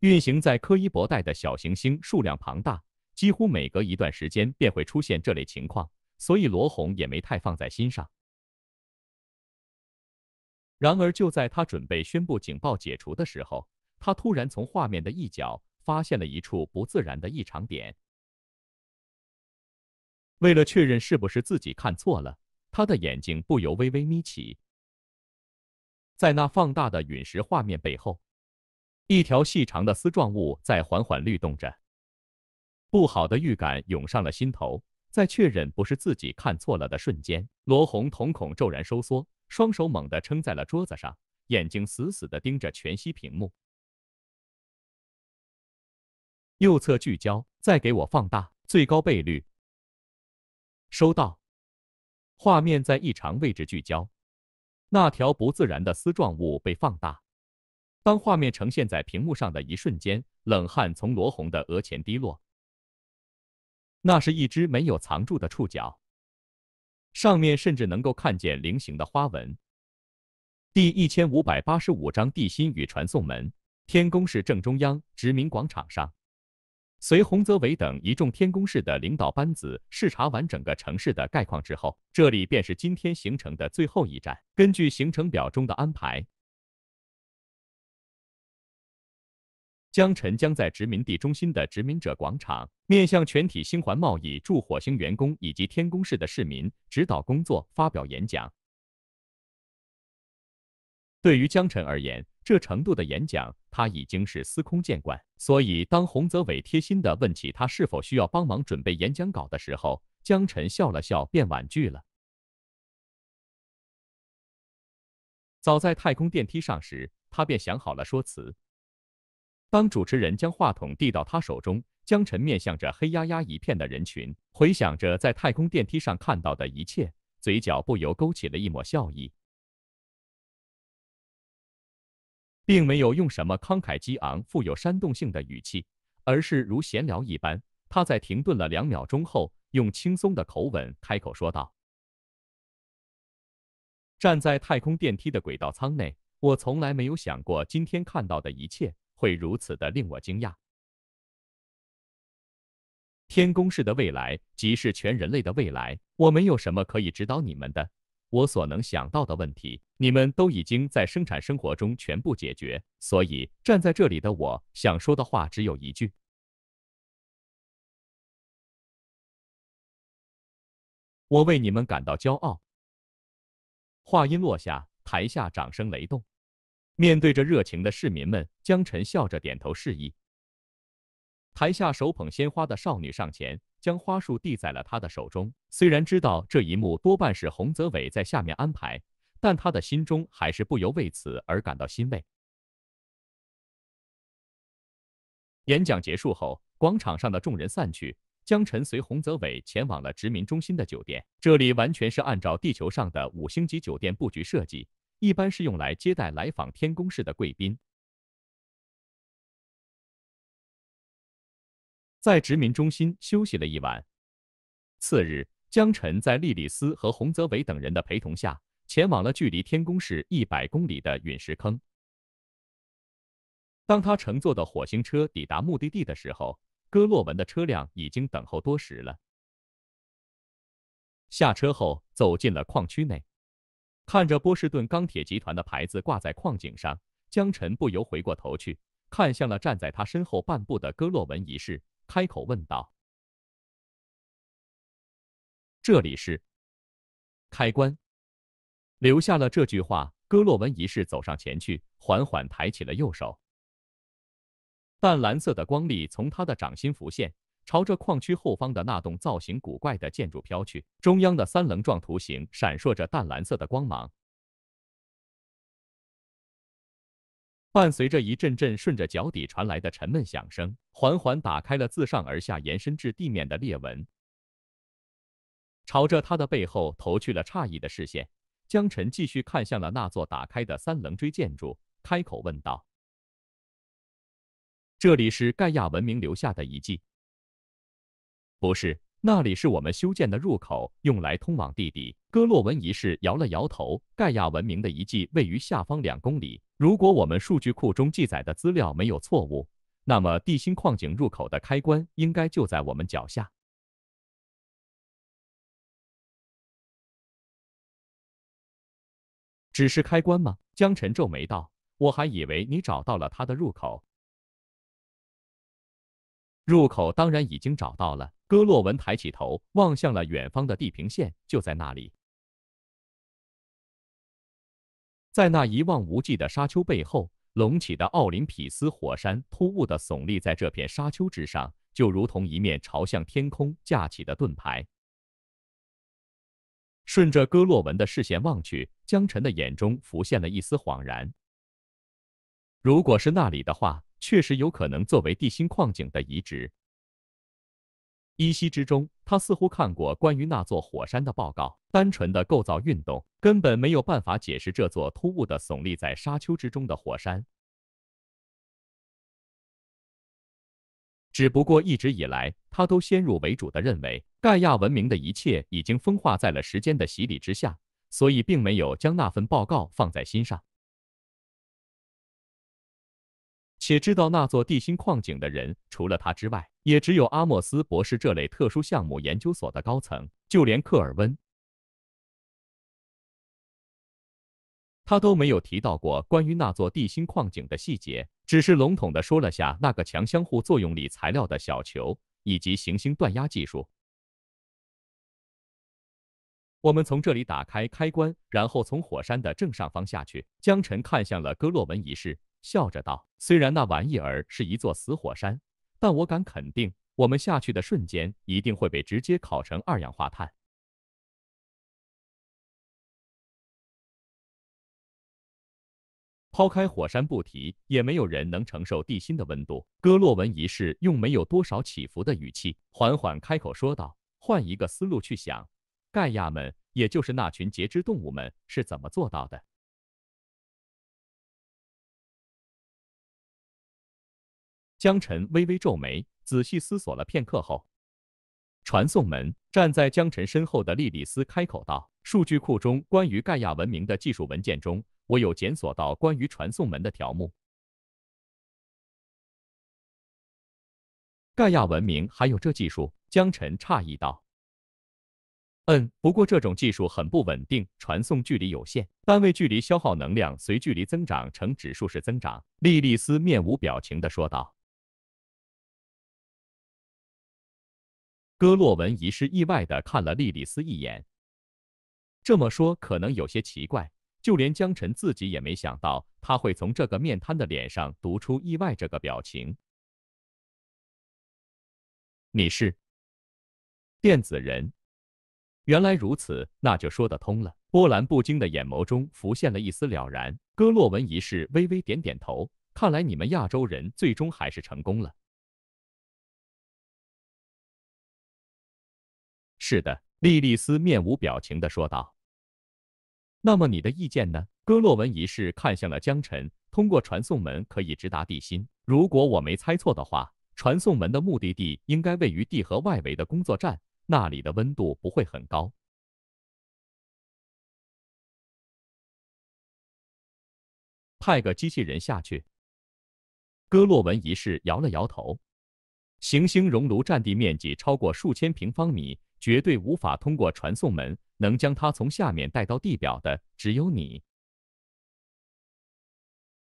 运行在柯伊伯带的小行星数量庞大。几乎每隔一段时间便会出现这类情况，所以罗红也没太放在心上。然而，就在他准备宣布警报解除的时候，他突然从画面的一角发现了一处不自然的异常点。为了确认是不是自己看错了，他的眼睛不由微微眯起。在那放大的陨石画面背后，一条细长的丝状物在缓缓律动着。不好的预感涌上了心头，在确认不是自己看错了的瞬间，罗红瞳孔骤然收缩，双手猛地撑在了桌子上，眼睛死死地盯着全息屏幕。右侧聚焦，再给我放大最高倍率。收到。画面在异常位置聚焦，那条不自然的丝状物被放大。当画面呈现在屏幕上的一瞬间，冷汗从罗红的额前滴落。那是一只没有藏住的触角，上面甚至能够看见菱形的花纹。第一千五百八十五章地心与传送门。天宫市正中央殖民广场上，随洪泽伟等一众天宫市的领导班子视察完整个城市的概况之后，这里便是今天行程的最后一站。根据行程表中的安排。江晨将在殖民地中心的殖民者广场，面向全体星环贸易驻火星员工以及天宫市的市民，指导工作，发表演讲。对于江晨而言，这程度的演讲，他已经是司空见惯。所以，当洪泽伟贴心的问起他是否需要帮忙准备演讲稿的时候，江晨笑了笑，便婉拒了。早在太空电梯上时，他便想好了说辞。当主持人将话筒递到他手中，江晨面向着黑压压一片的人群，回想着在太空电梯上看到的一切，嘴角不由勾起了一抹笑意。并没有用什么慷慨激昂、富有煽动性的语气，而是如闲聊一般。他在停顿了两秒钟后，用轻松的口吻开口说道：“站在太空电梯的轨道舱内，我从来没有想过今天看到的一切。”会如此的令我惊讶。天宫式的未来即是全人类的未来。我没有什么可以指导你们的，我所能想到的问题，你们都已经在生产生活中全部解决。所以，站在这里的我想说的话只有一句：我为你们感到骄傲。话音落下，台下掌声雷动。面对着热情的市民们，江晨笑着点头示意。台下手捧鲜花的少女上前，将花束递在了他的手中。虽然知道这一幕多半是洪泽伟在下面安排，但他的心中还是不由为此而感到欣慰。演讲结束后，广场上的众人散去，江晨随洪泽伟前往了殖民中心的酒店。这里完全是按照地球上的五星级酒店布局设计。一般是用来接待来访天宫市的贵宾。在殖民中心休息了一晚，次日，江晨在莉莉丝和洪泽伟等人的陪同下，前往了距离天宫市一百公里的陨石坑。当他乘坐的火星车抵达目的地的时候，戈洛文的车辆已经等候多时了。下车后，走进了矿区内。看着波士顿钢铁集团的牌子挂在矿井上，江晨不由回过头去，看向了站在他身后半步的戈洛文一世，开口问道：“这里是开关。”留下了这句话，戈洛文一世走上前去，缓缓抬起了右手，淡蓝色的光粒从他的掌心浮现。朝着矿区后方的那栋造型古怪的建筑飘去，中央的三棱状图形闪烁着淡蓝色的光芒，伴随着一阵阵顺着脚底传来的沉闷响声，缓缓打开了自上而下延伸至地面的裂纹，朝着他的背后投去了诧异的视线。江晨继续看向了那座打开的三棱锥建筑，开口问道：“这里是盖亚文明留下的遗迹。”不是，那里是我们修建的入口，用来通往地底。哥洛文一世摇了摇头。盖亚文明的遗迹位于下方两公里。如果我们数据库中记载的资料没有错误，那么地心矿井入口的开关应该就在我们脚下。只是开关吗？江晨皱眉道：“我还以为你找到了它的入口。”入口当然已经找到了。戈洛文抬起头，望向了远方的地平线，就在那里，在那一望无际的沙丘背后，隆起的奥林匹斯火山突兀的耸立在这片沙丘之上，就如同一面朝向天空架起的盾牌。顺着戈洛文的视线望去，江晨的眼中浮现了一丝恍然。如果是那里的话，确实有可能作为地心矿井的遗址。依稀之中，他似乎看过关于那座火山的报告。单纯的构造运动根本没有办法解释这座突兀的耸立在沙丘之中的火山。只不过一直以来，他都先入为主的认为盖亚文明的一切已经风化在了时间的洗礼之下，所以并没有将那份报告放在心上。且知道那座地心矿井的人，除了他之外，也只有阿莫斯博士这类特殊项目研究所的高层。就连科尔温，他都没有提到过关于那座地心矿井的细节，只是笼统的说了下那个强相互作用力材料的小球以及行星锻压技术。我们从这里打开开关，然后从火山的正上方下去。江晨看向了戈洛文一世。笑着道：“虽然那玩意儿是一座死火山，但我敢肯定，我们下去的瞬间一定会被直接烤成二氧化碳。抛开火山不提，也没有人能承受地心的温度。”戈洛文一世用没有多少起伏的语气，缓缓开口说道：“换一个思路去想，盖亚们，也就是那群节肢动物们，是怎么做到的？”江晨微微皱眉，仔细思索了片刻后，传送门站在江晨身后的莉莉丝开口道：“数据库中关于盖亚文明的技术文件中，我有检索到关于传送门的条目。盖亚文明还有这技术？”江晨诧异道。“嗯，不过这种技术很不稳定，传送距离有限，单位距离消耗能量随距离增长呈指数式增长。”莉莉丝面无表情地说道。戈洛文一失意外地看了莉莉丝一眼。这么说可能有些奇怪，就连江晨自己也没想到，他会从这个面瘫的脸上读出意外这个表情。你是电子人？原来如此，那就说得通了。波澜不惊的眼眸中浮现了一丝了然。戈洛文一世微微点点头，看来你们亚洲人最终还是成功了。是的，莉莉丝面无表情地说道。那么你的意见呢？戈洛文一世看向了江晨。通过传送门可以直达地心，如果我没猜错的话，传送门的目的地应该位于地核外围的工作站，那里的温度不会很高。派个机器人下去。戈洛文一世摇了摇头。行星熔炉占地面积超过数千平方米。绝对无法通过传送门能将它从下面带到地表的，只有你。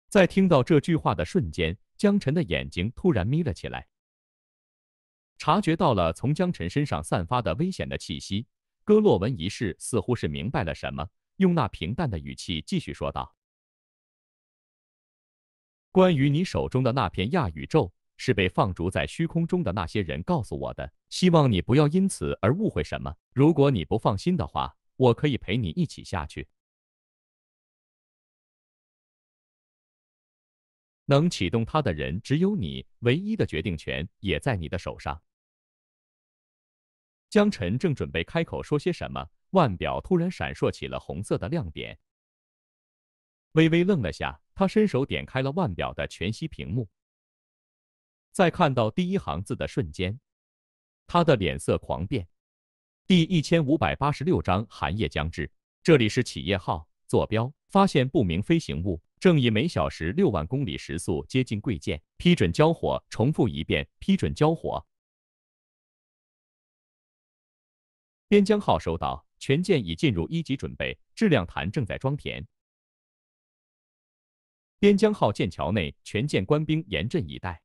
在听到这句话的瞬间，江晨的眼睛突然眯了起来，察觉到了从江晨身上散发的危险的气息。戈洛文一世似乎是明白了什么，用那平淡的语气继续说道：“关于你手中的那片亚宇宙。”是被放逐在虚空中的那些人告诉我的，希望你不要因此而误会什么。如果你不放心的话，我可以陪你一起下去。能启动它的人只有你，唯一的决定权也在你的手上。江晨正准备开口说些什么，腕表突然闪烁起了红色的亮点。微微愣了下，他伸手点开了腕表的全息屏幕。在看到第一行字的瞬间，他的脸色狂变。第一千五百八十六章寒夜将至。这里是企业号坐标，发现不明飞行物，正以每小时六万公里时速接近贵舰，批准交火。重复一遍，批准交火。边疆号收到，全舰已进入一级准备，质量弹正在装填。边疆号舰桥内，全舰官兵严阵以待。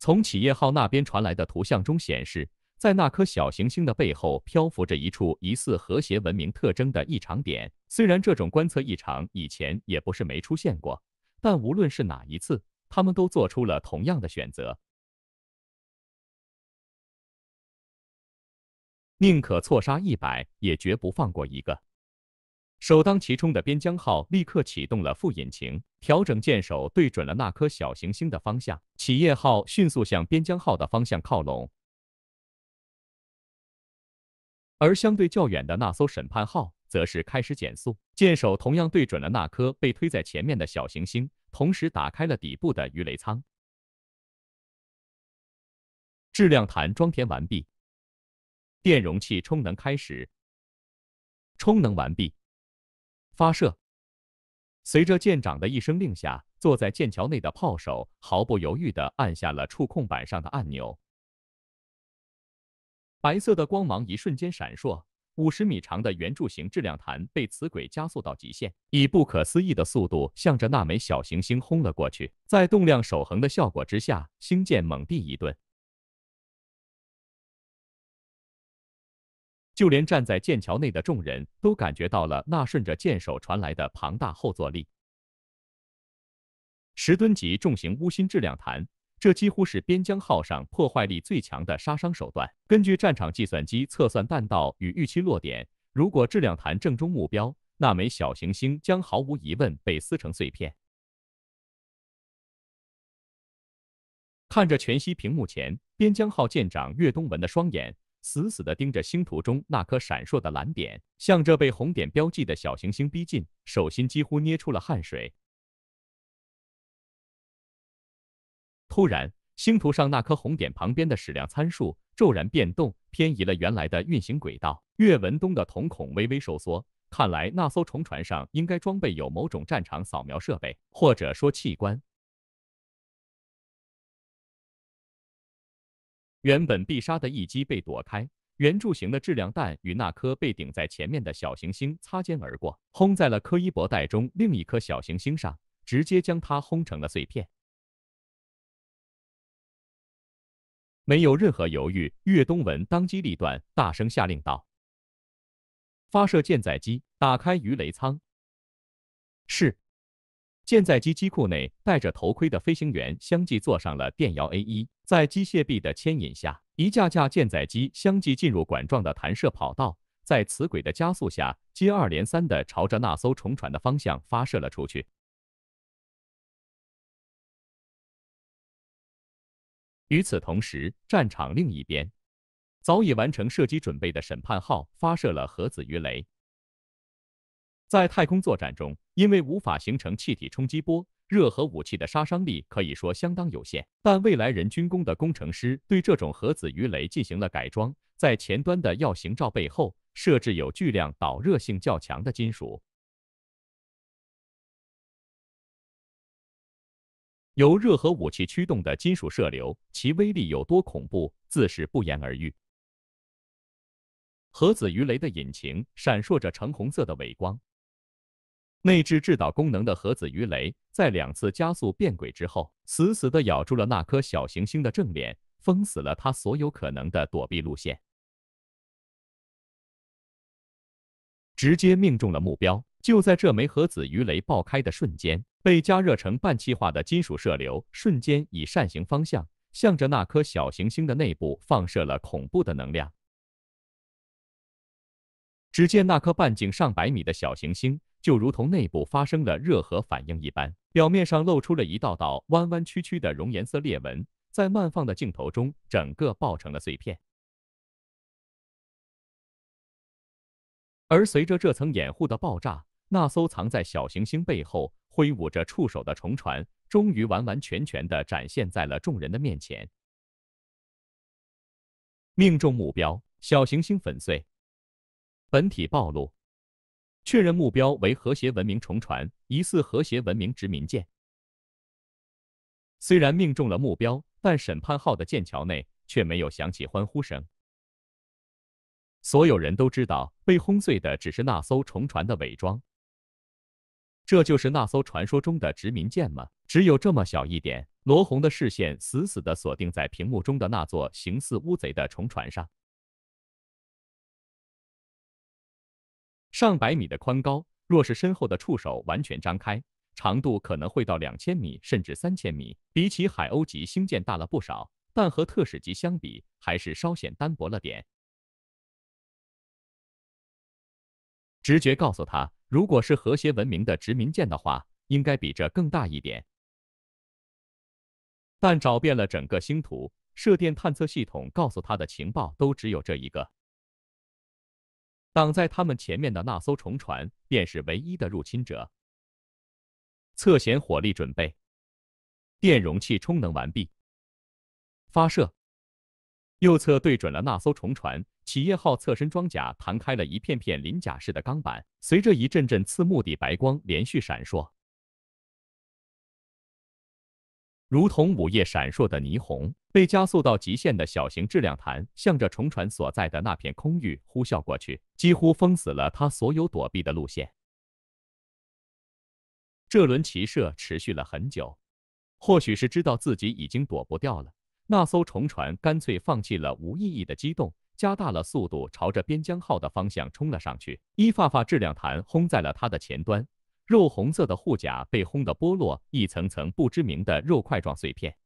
从企业号那边传来的图像中显示，在那颗小行星的背后漂浮着一处疑似和谐文明特征的异常点。虽然这种观测异常以前也不是没出现过，但无论是哪一次，他们都做出了同样的选择：宁可错杀一百，也绝不放过一个。首当其冲的边疆号立刻启动了副引擎，调整舰首对准了那颗小行星的方向。企业号迅速向边疆号的方向靠拢，而相对较远的那艘审判号则是开始减速。舰首同样对准了那颗被推在前面的小行星，同时打开了底部的鱼雷舱。质量弹装填完毕，电容器充能开始。充能完毕。发射！随着舰长的一声令下，坐在舰桥内的炮手毫不犹豫地按下了触控板上的按钮。白色的光芒一瞬间闪烁，五十米长的圆柱形质量弹被磁轨加速到极限，以不可思议的速度向着那枚小行星轰了过去。在动量守恒的效果之下，星舰猛地一顿。就连站在剑桥内的众人都感觉到了那顺着剑手传来的庞大后坐力。十吨级重型钨芯质量弹，这几乎是边疆号上破坏力最强的杀伤手段。根据战场计算机测算弹道与预期落点，如果质量弹正中目标，那枚小行星将毫无疑问被撕成碎片。看着全息屏幕前边疆号舰长岳东文的双眼。死死地盯着星图中那颗闪烁的蓝点，向着被红点标记的小行星逼近，手心几乎捏出了汗水。突然，星图上那颗红点旁边的矢量参数骤然变动，偏移了原来的运行轨道。岳文东的瞳孔微微收缩，看来那艘虫船上应该装备有某种战场扫描设备，或者说器官。原本必杀的一击被躲开，圆柱形的质量弹与那颗被顶在前面的小行星擦肩而过，轰在了柯伊伯带中另一颗小行星上，直接将它轰成了碎片。没有任何犹豫，岳东文当机立断，大声下令道：“发射舰载机，打开鱼雷舱。”是舰载机机库内戴着头盔的飞行员相继坐上了电摇 A 一。在机械臂的牵引下，一架架舰载机相继进入管状的弹射跑道，在磁轨的加速下，接二连三的朝着那艘重船的方向发射了出去。与此同时，战场另一边，早已完成射击准备的“审判号”发射了核子鱼雷。在太空作战中，因为无法形成气体冲击波。热核武器的杀伤力可以说相当有限，但未来人军工的工程师对这种核子鱼雷进行了改装，在前端的药形罩背后设置有巨量导热性较强的金属。由热核武器驱动的金属射流，其威力有多恐怖，自是不言而喻。核子鱼雷的引擎闪烁着橙红色的尾光。内置制导功能的核子鱼雷，在两次加速变轨之后，死死地咬住了那颗小行星的正脸，封死了它所有可能的躲避路线，直接命中了目标。就在这枚核子鱼雷爆开的瞬间，被加热成半气化的金属射流，瞬间以扇形方向，向着那颗小行星的内部放射了恐怖的能量。只见那颗半径上百米的小行星，就如同内部发生了热核反应一般，表面上露出了一道道弯弯曲曲的熔岩色裂纹，在慢放的镜头中，整个爆成了碎片。而随着这层掩护的爆炸，那艘藏在小行星背后挥舞着触手的虫船，终于完完全全地展现在了众人的面前。命中目标，小行星粉碎。本体暴露，确认目标为和谐文明重船，疑似和谐文明殖民舰。虽然命中了目标，但审判号的舰桥内却没有响起欢呼声。所有人都知道，被轰碎的只是那艘重船的伪装。这就是那艘传说中的殖民舰吗？只有这么小一点？罗红的视线死死的锁定在屏幕中的那座形似乌贼的重船上。上百米的宽高，若是身后的触手完全张开，长度可能会到两千米甚至三千米，比起海鸥级星舰大了不少。但和特使级相比，还是稍显单薄了点。直觉告诉他，如果是和谐文明的殖民舰的话，应该比这更大一点。但找遍了整个星图，射电探测系统告诉他的情报都只有这一个。挡在他们前面的那艘虫船，便是唯一的入侵者。侧舷火力准备，电容器充能完毕，发射。右侧对准了那艘虫船，企业号侧身装甲弹开了一片片鳞甲式的钢板，随着一阵阵刺目的白光连续闪烁。如同午夜闪烁的霓虹，被加速到极限的小型质量弹向着虫船所在的那片空域呼啸过去，几乎封死了它所有躲避的路线。这轮骑射持续了很久，或许是知道自己已经躲不掉了，那艘虫船干脆放弃了无意义的机动，加大了速度，朝着边疆号的方向冲了上去。一发发质量弹轰在了它的前端。肉红色的护甲被轰得剥落，一层层不知名的肉块状碎片。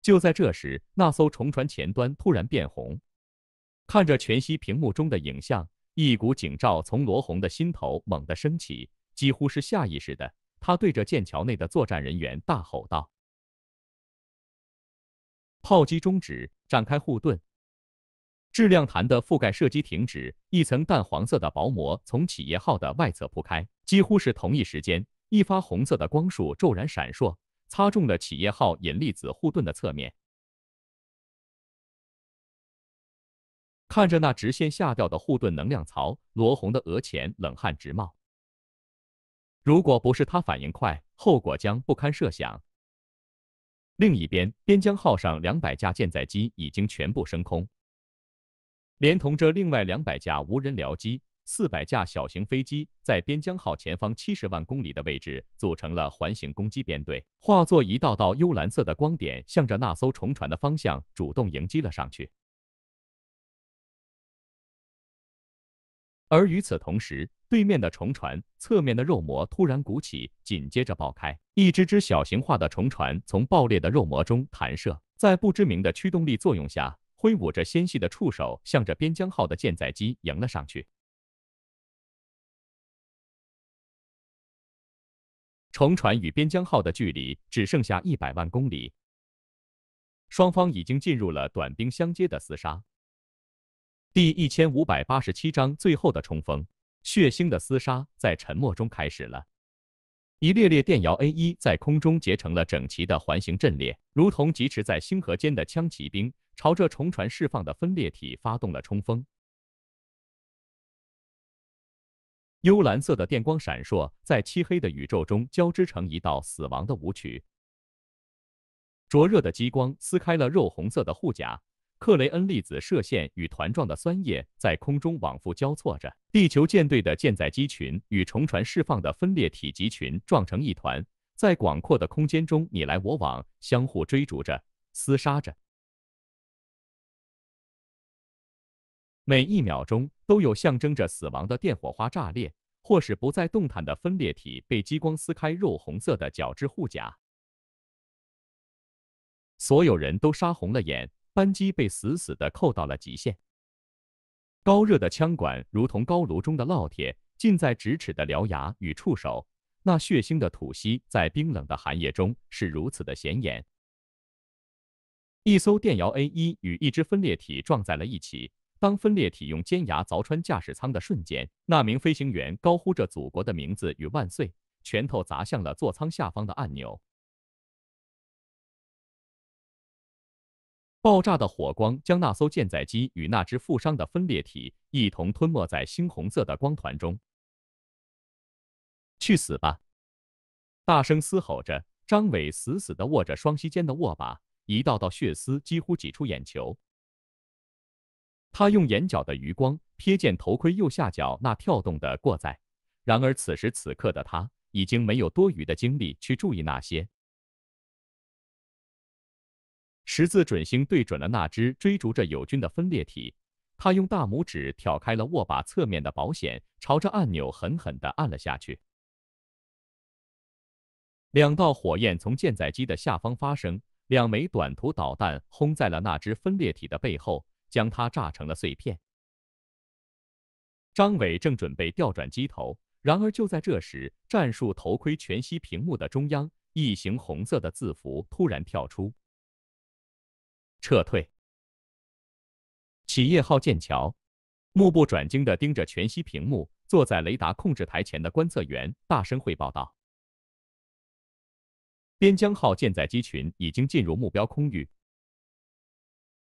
就在这时，那艘重船前端突然变红。看着全息屏幕中的影像，一股警兆从罗红的心头猛地升起，几乎是下意识的，他对着舰桥内的作战人员大吼道：“炮击终止，展开护盾！”质量弹的覆盖射击停止，一层淡黄色的薄膜从企业号的外侧铺开。几乎是同一时间，一发红色的光束骤然闪烁，擦中了企业号引力子护盾的侧面。看着那直线下掉的护盾能量槽，罗红的额前冷汗直冒。如果不是他反应快，后果将不堪设想。另一边，边疆号上两百架舰载机已经全部升空。连同着另外两百架无人僚机、四百架小型飞机，在边疆号前方七十万公里的位置，组成了环形攻击编队，化作一道道幽蓝色的光点，向着那艘重船的方向主动迎击了上去。而与此同时，对面的虫船侧面的肉膜突然鼓起，紧接着爆开，一只只小型化的虫船从爆裂的肉膜中弹射，在不知名的驱动力作用下。挥舞着纤细的触手，向着边疆号的舰载机迎了上去。重船与边疆号的距离只剩下一百万公里，双方已经进入了短兵相接的厮杀。第一千五百八十七章最后的冲锋，血腥的厮杀在沉默中开始了。一列列电摇 A 一在空中结成了整齐的环形阵列，如同疾驰在星河间的枪骑兵。朝着重船释放的分裂体发动了冲锋，幽蓝色的电光闪烁在漆黑的宇宙中，交织成一道死亡的舞曲。灼热的激光撕开了肉红色的护甲，克雷恩粒子射线与团状的酸液在空中往复交错着。地球舰队的舰载机群与重船释放的分裂体集群撞成一团，在广阔的空间中你来我往，相互追逐着，厮杀着。每一秒钟都有象征着死亡的电火花炸裂，或是不再动弹的分裂体被激光撕开肉红色的角质护甲。所有人都杀红了眼，扳机被死死的扣到了极限。高热的枪管如同高炉中的烙铁，近在咫尺的獠牙与触手，那血腥的吐息在冰冷的寒夜中是如此的显眼。一艘电摇 A 1与一只分裂体撞在了一起。当分裂体用尖牙凿穿驾驶舱的瞬间，那名飞行员高呼着祖国的名字与万岁，拳头砸向了座舱下方的按钮。爆炸的火光将那艘舰载机与那只负伤的分裂体一同吞没在猩红色的光团中。去死吧！大声嘶吼着，张伟死死地握着双膝间的握把，一道道血丝几乎挤出眼球。他用眼角的余光瞥见头盔右下角那跳动的过载，然而此时此刻的他已经没有多余的精力去注意那些。十字准星对准了那只追逐着友军的分裂体，他用大拇指挑开了握把侧面的保险，朝着按钮狠狠地按了下去。两道火焰从舰载机的下方发生，两枚短途导弹轰在了那只分裂体的背后。将它炸成了碎片。张伟正准备调转机头，然而就在这时，战术头盔全息屏幕的中央，一行红色的字符突然跳出：“撤退！”企业号舰桥目不转睛的盯着全息屏幕，坐在雷达控制台前的观测员大声汇报道：“边疆号舰载机群已经进入目标空域。”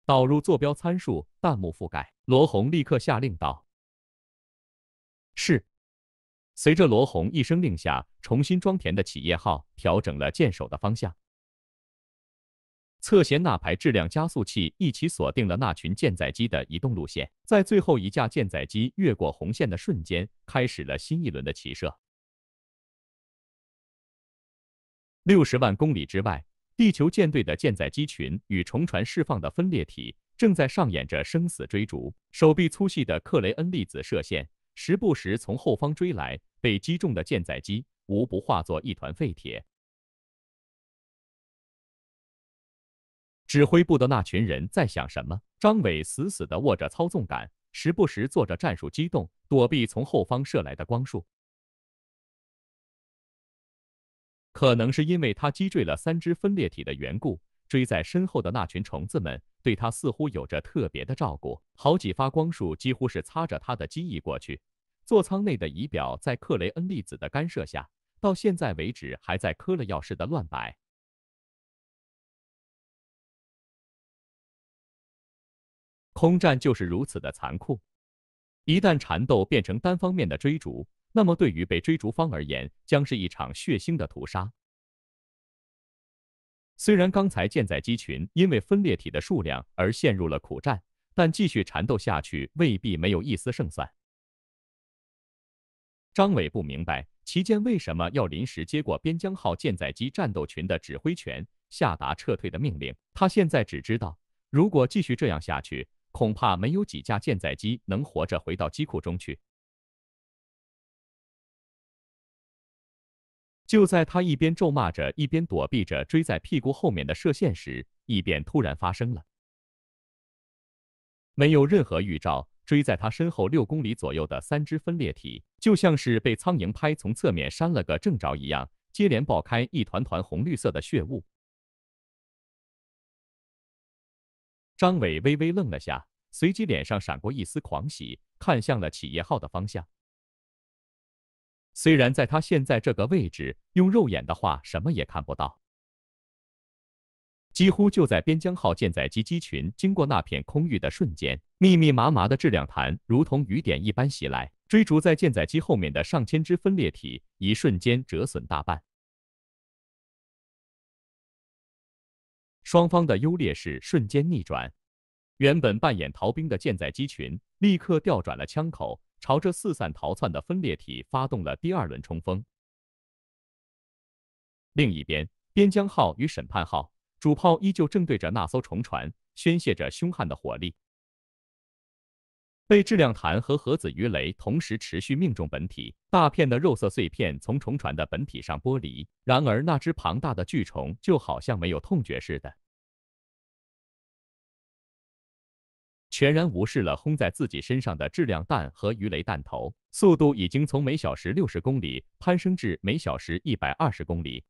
导入坐标参数，弹幕覆盖。罗红立刻下令道：“是！”随着罗红一声令下，重新装填的企业号调整了舰首的方向，侧舷那排质量加速器一起锁定了那群舰载机的移动路线。在最后一架舰载机越过红线的瞬间，开始了新一轮的齐射。六十万公里之外。地球舰队的舰载机群与重船释放的分裂体正在上演着生死追逐，手臂粗细的克雷恩粒子射线时不时从后方追来，被击中的舰载机无不化作一团废铁。指挥部的那群人在想什么？张伟死死的握着操纵杆，时不时做着战术机动，躲避从后方射来的光束。可能是因为他击坠了三只分裂体的缘故，追在身后的那群虫子们对他似乎有着特别的照顾。好几发光束几乎是擦着他的机翼过去。座舱内的仪表在克雷恩粒子的干涉下，到现在为止还在磕了药似的乱摆。空战就是如此的残酷，一旦缠斗变成单方面的追逐。那么，对于被追逐方而言，将是一场血腥的屠杀。虽然刚才舰载机群因为分裂体的数量而陷入了苦战，但继续缠斗下去未必没有一丝胜算。张伟不明白旗舰为什么要临时接过边疆号舰载机战斗群的指挥权，下达撤退的命令。他现在只知道，如果继续这样下去，恐怕没有几架舰载机能活着回到机库中去。就在他一边咒骂着，一边躲避着追在屁股后面的射线时，异变突然发生了。没有任何预兆，追在他身后六公里左右的三只分裂体，就像是被苍蝇拍从侧面扇了个正着一样，接连爆开一团团红绿色的血雾。张伟微微愣了下，随即脸上闪过一丝狂喜，看向了企业号的方向。虽然在他现在这个位置，用肉眼的话什么也看不到，几乎就在“边疆号”舰载机机群经过那片空域的瞬间，密密麻麻的质量弹如同雨点一般袭来，追逐在舰载机后面的上千只分裂体，一瞬间折损大半，双方的优劣势瞬间逆转。原本扮演逃兵的舰载机群立刻调转了枪口。朝着四散逃窜的分裂体发动了第二轮冲锋。另一边，边疆号与审判号主炮依旧正对着那艘重船，宣泄着凶悍的火力。被质量弹和核子鱼雷同时持续命中本体，大片的肉色碎片从重船的本体上剥离。然而，那只庞大的巨虫就好像没有痛觉似的。全然无视了轰在自己身上的质量弹和鱼雷弹头，速度已经从每小时六十公里攀升至每小时一百二十公里。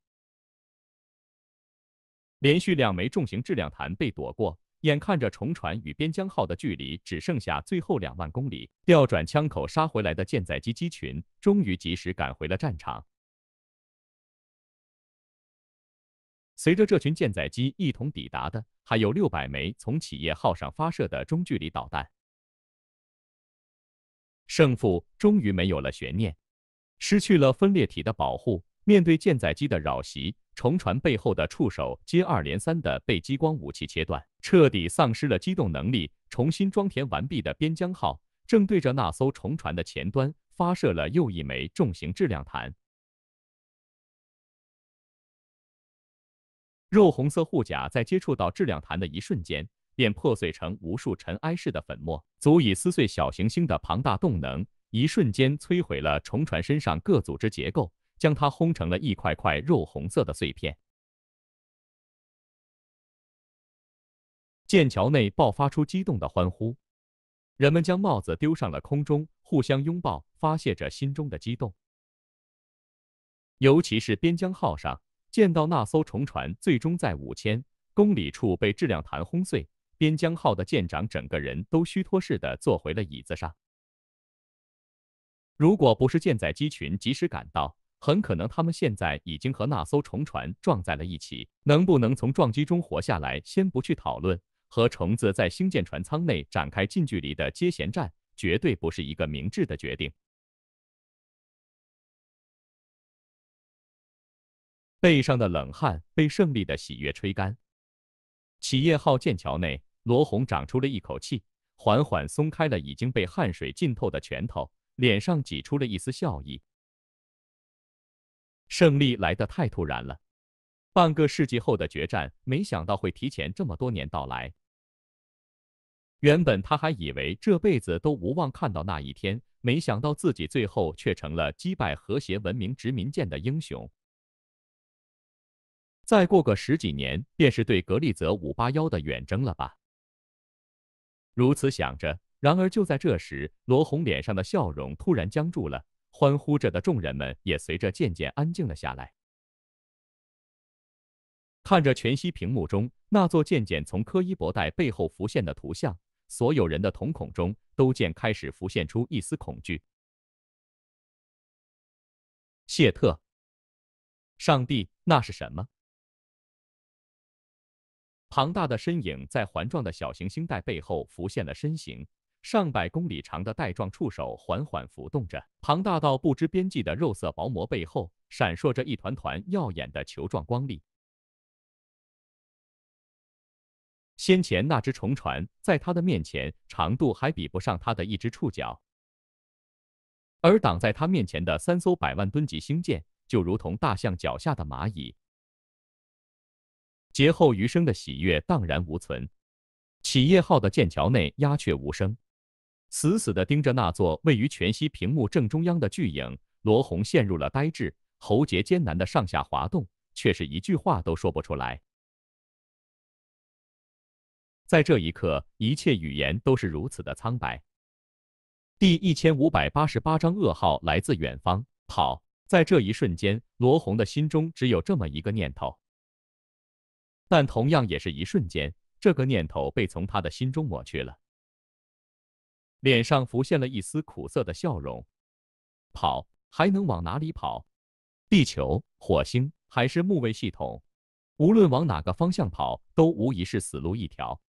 连续两枚重型质量弹被躲过，眼看着重船与边疆号的距离只剩下最后两万公里，调转枪口杀回来的舰载机机群终于及时赶回了战场。随着这群舰载机一同抵达的，还有六百枚从企业号上发射的中距离导弹，胜负终于没有了悬念。失去了分裂体的保护，面对舰载机的扰袭，重船背后的触手接二连三的被激光武器切断，彻底丧失了机动能力。重新装填完毕的边疆号，正对着那艘重船的前端发射了又一枚重型质量弹。肉红色护甲在接触到质量弹的一瞬间，便破碎成无数尘埃似的粉末，足以撕碎小行星的庞大动能。一瞬间摧毁了虫船身上各组织结构，将它轰成了一块块肉红色的碎片。剑桥内爆发出激动的欢呼，人们将帽子丢上了空中，互相拥抱，发泄着心中的激动。尤其是边疆号上。见到那艘重船最终在五千公里处被质量弹轰碎，边疆号的舰长整个人都虚脱似的坐回了椅子上。如果不是舰载机群及时赶到，很可能他们现在已经和那艘重船撞在了一起。能不能从撞击中活下来，先不去讨论。和虫子在星舰船舱内展开近距离的接舷战，绝对不是一个明智的决定。背上的冷汗被胜利的喜悦吹干，企业号舰桥内，罗红长出了一口气，缓缓松开了已经被汗水浸透的拳头，脸上挤出了一丝笑意。胜利来得太突然了，半个世纪后的决战，没想到会提前这么多年到来。原本他还以为这辈子都无望看到那一天，没想到自己最后却成了击败和谐文明殖民舰的英雄。再过个十几年，便是对格利泽五八幺的远征了吧？如此想着，然而就在这时，罗红脸上的笑容突然僵住了，欢呼着的众人们也随着渐渐安静了下来。看着全息屏幕中那座渐渐从柯伊伯带背后浮现的图像，所有人的瞳孔中都渐开始浮现出一丝恐惧。谢特，上帝，那是什么？庞大的身影在环状的小行星带背后浮现了身形，上百公里长的带状触手缓缓浮动着。庞大到不知边际的肉色薄膜背后，闪烁着一团团耀眼的球状光粒。先前那只虫船在他的面前，长度还比不上他的一只触角，而挡在他面前的三艘百万吨级星舰，就如同大象脚下的蚂蚁。劫后余生的喜悦荡然无存，企业号的剑桥内鸦雀无声，死死的盯着那座位于全息屏幕正中央的巨影，罗红陷入了呆滞，喉结艰难的上下滑动，却是一句话都说不出来。在这一刻，一切语言都是如此的苍白。第一千五百八十八章噩耗来自远方。好，在这一瞬间，罗红的心中只有这么一个念头。但同样也是一瞬间，这个念头被从他的心中抹去了，脸上浮现了一丝苦涩的笑容。跑还能往哪里跑？地球、火星还是木卫系统？无论往哪个方向跑，都无疑是死路一条。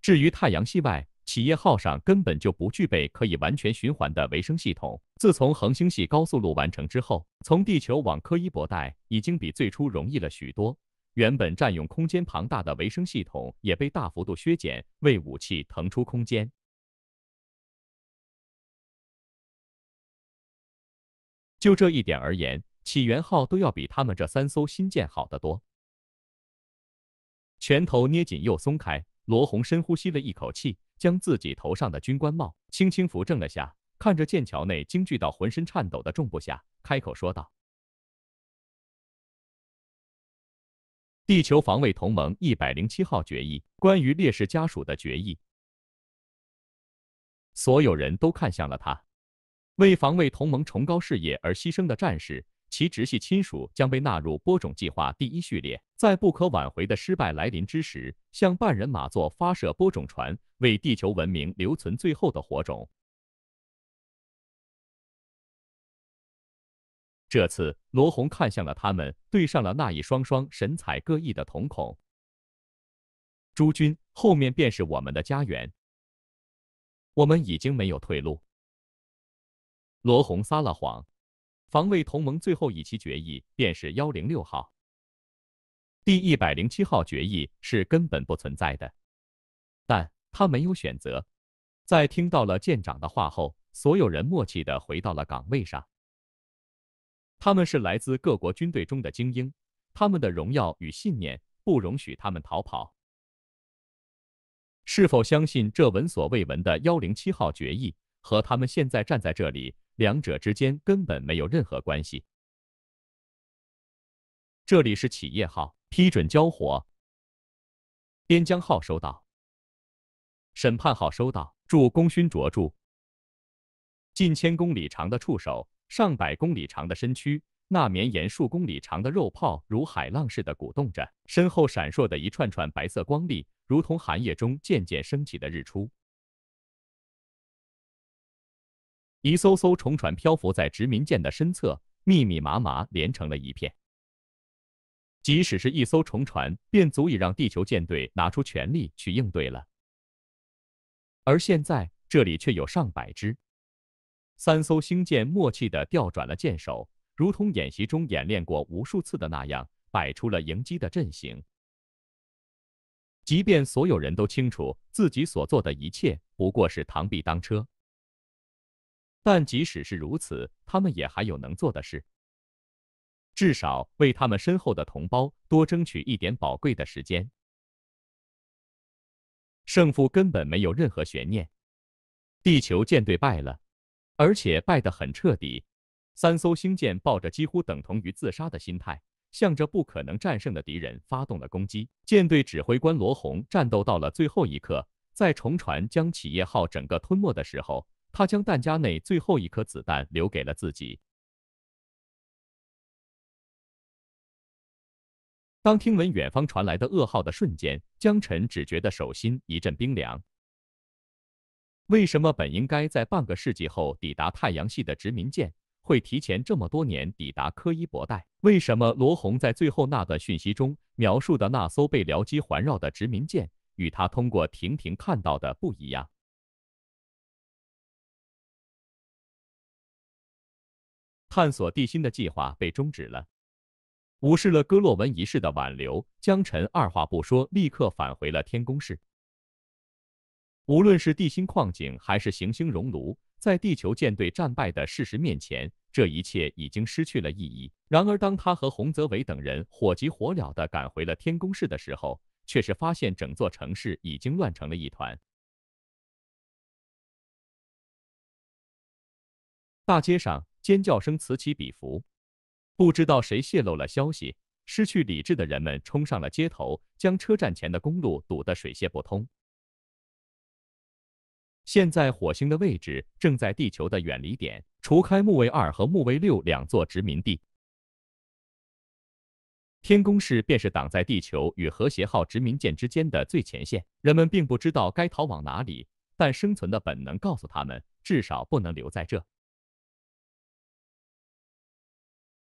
至于太阳系外，企业号上根本就不具备可以完全循环的维生系统。自从恒星系高速路完成之后，从地球往柯伊伯带已经比最初容易了许多。原本占用空间庞大的维生系统也被大幅度削减，为武器腾出空间。就这一点而言，起源号都要比他们这三艘新舰好得多。拳头捏紧又松开，罗红深呼吸了一口气，将自己头上的军官帽轻轻扶正了下，看着剑桥内惊惧到浑身颤抖的众部下，开口说道。地球防卫同盟一百零七号决议，关于烈士家属的决议。所有人都看向了他，为防卫同盟崇高事业而牺牲的战士，其直系亲属将被纳入播种计划第一序列，在不可挽回的失败来临之时，向半人马座发射播种船，为地球文明留存最后的火种。这次，罗红看向了他们，对上了那一双双神采各异的瞳孔。诸君，后面便是我们的家园，我们已经没有退路。罗红撒了谎，防卫同盟最后一期决议便是幺零六号，第一百零七号决议是根本不存在的，但他没有选择。在听到了舰长的话后，所有人默契的回到了岗位上。他们是来自各国军队中的精英，他们的荣耀与信念不容许他们逃跑。是否相信这闻所未闻的幺零七号决议和他们现在站在这里，两者之间根本没有任何关系？这里是企业号，批准交火。边疆号收到，审判号收到，祝功勋卓著。近千公里长的触手。上百公里长的身躯，那绵延数公里长的肉泡如海浪似的鼓动着，身后闪烁的一串串白色光粒，如同寒夜中渐渐升起的日出。一艘艘重船漂浮在殖民舰的身侧，密密麻麻连成了一片。即使是一艘重船，便足以让地球舰队拿出全力去应对了。而现在，这里却有上百只。三艘星舰默契地调转了舰首，如同演习中演练过无数次的那样，摆出了迎击的阵型。即便所有人都清楚自己所做的一切不过是螳臂当车，但即使是如此，他们也还有能做的事，至少为他们身后的同胞多争取一点宝贵的时间。胜负根本没有任何悬念，地球舰队败了。而且败得很彻底。三艘星舰抱着几乎等同于自杀的心态，向着不可能战胜的敌人发动了攻击。舰队指挥官罗红战斗到了最后一刻，在重船将企业号整个吞没的时候，他将弹夹内最后一颗子弹留给了自己。当听闻远方传来的噩耗的瞬间，江晨只觉得手心一阵冰凉。为什么本应该在半个世纪后抵达太阳系的殖民舰会提前这么多年抵达科伊伯带？为什么罗红在最后那段讯息中描述的那艘被僚机环绕的殖民舰，与他通过婷婷看到的不一样？探索地心的计划被终止了，无视了戈洛文一世的挽留，江辰二话不说，立刻返回了天宫市。无论是地心矿井还是行星熔炉，在地球舰队战败的事实面前，这一切已经失去了意义。然而，当他和洪泽伟等人火急火燎地赶回了天宫市的时候，却是发现整座城市已经乱成了一团。大街上尖叫声此起彼伏，不知道谁泄露了消息，失去理智的人们冲上了街头，将车站前的公路堵得水泄不通。现在火星的位置正在地球的远离点，除开木卫二和木卫六两座殖民地，天宫市便是挡在地球与和谐号殖民舰之间的最前线。人们并不知道该逃往哪里，但生存的本能告诉他们，至少不能留在这。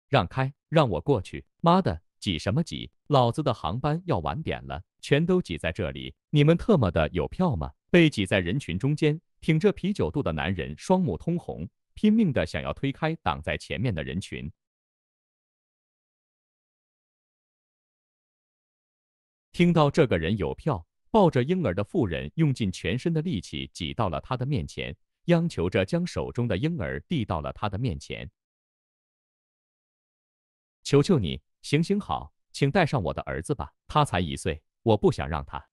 让开，让我过去！妈的！挤什么挤？老子的航班要晚点了，全都挤在这里，你们特么的有票吗？被挤在人群中间，挺着啤酒肚的男人双目通红，拼命的想要推开挡在前面的人群。听到这个人有票，抱着婴儿的妇人用尽全身的力气挤到了他的面前，央求着将手中的婴儿递到了他的面前，求求你。行行好，请带上我的儿子吧，他才一岁，我不想让他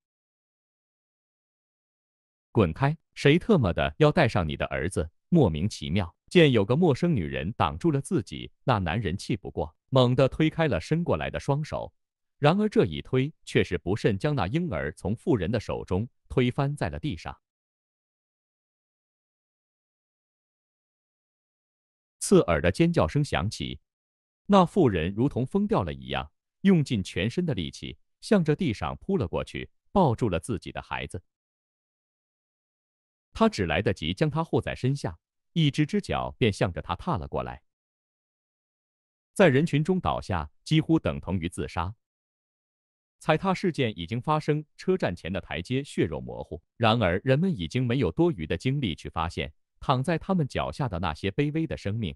滚开！谁特么的要带上你的儿子？莫名其妙，见有个陌生女人挡住了自己，那男人气不过，猛地推开了伸过来的双手。然而这一推，却是不慎将那婴儿从妇人的手中推翻在了地上，刺耳的尖叫声响起。那妇人如同疯掉了一样，用尽全身的力气，向着地上扑了过去，抱住了自己的孩子。他只来得及将他护在身下，一只只脚便向着他踏了过来。在人群中倒下，几乎等同于自杀。踩踏事件已经发生，车站前的台阶血肉模糊。然而，人们已经没有多余的精力去发现躺在他们脚下的那些卑微的生命。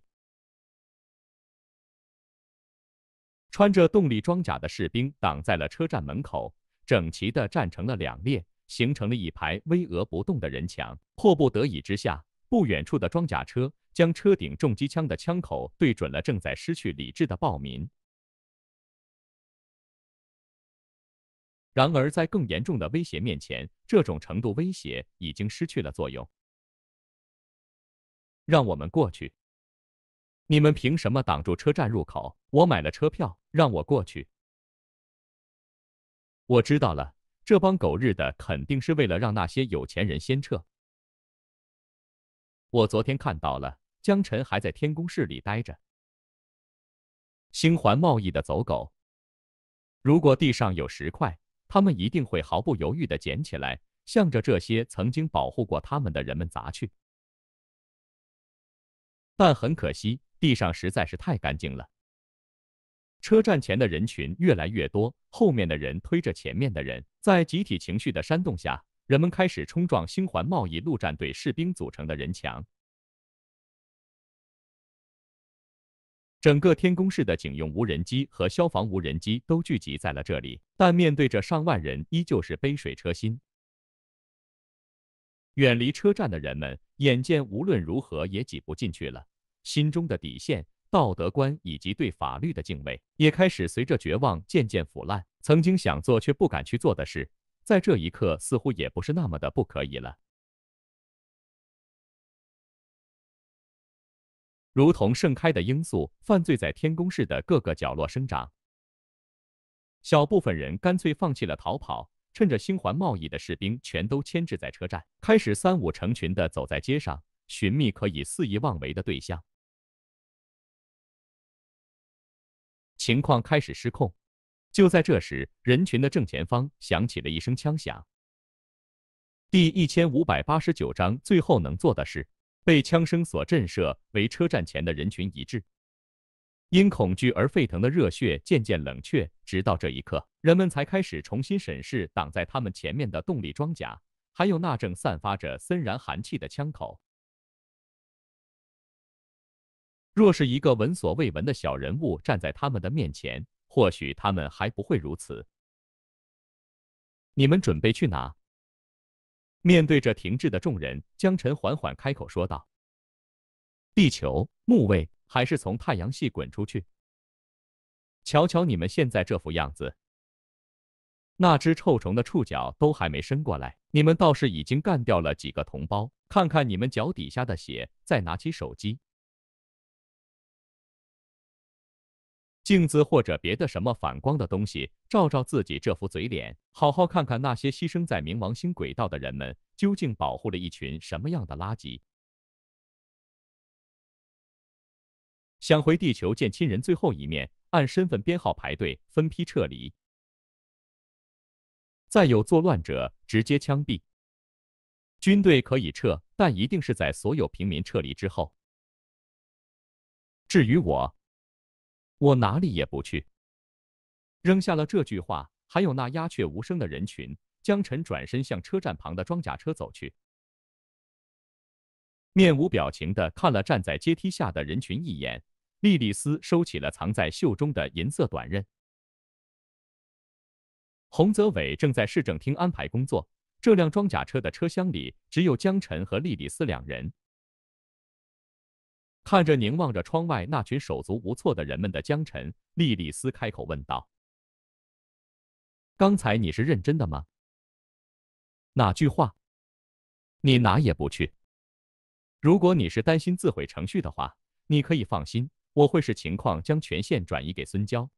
穿着动力装甲的士兵挡在了车站门口，整齐地站成了两列，形成了一排巍峨不动的人墙。迫不得已之下，不远处的装甲车将车顶重机枪的枪口对准了正在失去理智的暴民。然而，在更严重的威胁面前，这种程度威胁已经失去了作用。让我们过去。你们凭什么挡住车站入口？我买了车票，让我过去。我知道了，这帮狗日的肯定是为了让那些有钱人先撤。我昨天看到了，江晨还在天宫市里待着。星环贸易的走狗，如果地上有石块，他们一定会毫不犹豫的捡起来，向着这些曾经保护过他们的人们砸去。但很可惜。地上实在是太干净了。车站前的人群越来越多，后面的人推着前面的人，在集体情绪的煽动下，人们开始冲撞星环贸易陆战队士兵组成的人墙。整个天宫市的警用无人机和消防无人机都聚集在了这里，但面对着上万人，依旧是杯水车薪。远离车站的人们，眼见无论如何也挤不进去了。心中的底线、道德观以及对法律的敬畏，也开始随着绝望渐渐腐烂。曾经想做却不敢去做的事，在这一刻似乎也不是那么的不可以了。如同盛开的罂粟，犯罪在天宫市的各个角落生长。小部分人干脆放弃了逃跑，趁着星环贸易的士兵全都牵制在车站，开始三五成群的走在街上，寻觅可以肆意妄为的对象。情况开始失控，就在这时，人群的正前方响起了一声枪响。第一千五百八十九章最后能做的事。被枪声所震慑，为车站前的人群一致。因恐惧而沸腾的热血渐渐冷却，直到这一刻，人们才开始重新审视挡在他们前面的动力装甲，还有那正散发着森然寒气的枪口。若是一个闻所未闻的小人物站在他们的面前，或许他们还不会如此。你们准备去哪？面对着停滞的众人，江晨缓缓开口说道：“地球、木卫，还是从太阳系滚出去？瞧瞧你们现在这副样子，那只臭虫的触角都还没伸过来，你们倒是已经干掉了几个同胞。看看你们脚底下的血，再拿起手机。”镜子或者别的什么反光的东西，照照自己这副嘴脸，好好看看那些牺牲在冥王星轨道的人们究竟保护了一群什么样的垃圾。想回地球见亲人最后一面，按身份编号排队，分批撤离。再有作乱者，直接枪毙。军队可以撤，但一定是在所有平民撤离之后。至于我。我哪里也不去。扔下了这句话，还有那鸦雀无声的人群，江晨转身向车站旁的装甲车走去，面无表情的看了站在阶梯下的人群一眼。莉莉丝收起了藏在袖中的银色短刃。洪泽伟正在市政厅安排工作。这辆装甲车的车厢里只有江晨和莉莉丝两人。看着凝望着窗外那群手足无措的人们的江晨，莉莉丝开口问道：“刚才你是认真的吗？哪句话？你哪也不去？如果你是担心自毁程序的话，你可以放心，我会视情况将权限转移给孙娇。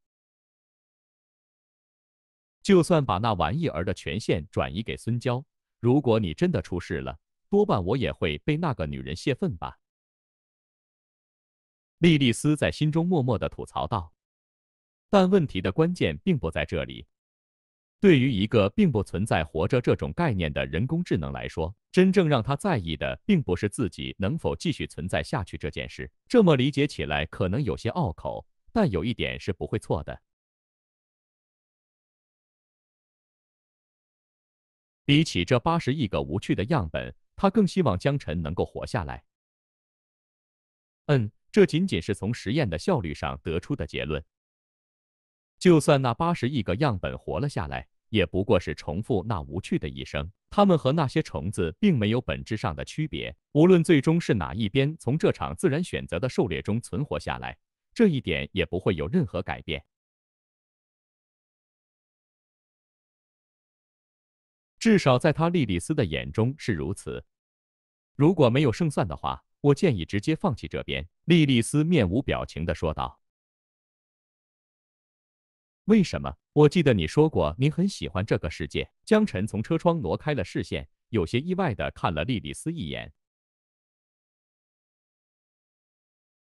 就算把那玩意儿的权限转移给孙娇，如果你真的出事了，多半我也会被那个女人泄愤吧。”莉莉丝在心中默默的吐槽道：“但问题的关键并不在这里。对于一个并不存在活着这种概念的人工智能来说，真正让他在意的并不是自己能否继续存在下去这件事。这么理解起来可能有些拗口，但有一点是不会错的。比起这八十亿个无趣的样本，他更希望江晨能够活下来。”嗯。这仅仅是从实验的效率上得出的结论。就算那八十亿个样本活了下来，也不过是重复那无趣的一生。他们和那些虫子并没有本质上的区别。无论最终是哪一边从这场自然选择的狩猎中存活下来，这一点也不会有任何改变。至少在他莉莉丝的眼中是如此。如果没有胜算的话。我建议直接放弃这边。”莉莉丝面无表情的说道。“为什么？我记得你说过你很喜欢这个世界。”江晨从车窗挪开了视线，有些意外的看了莉莉丝一眼。“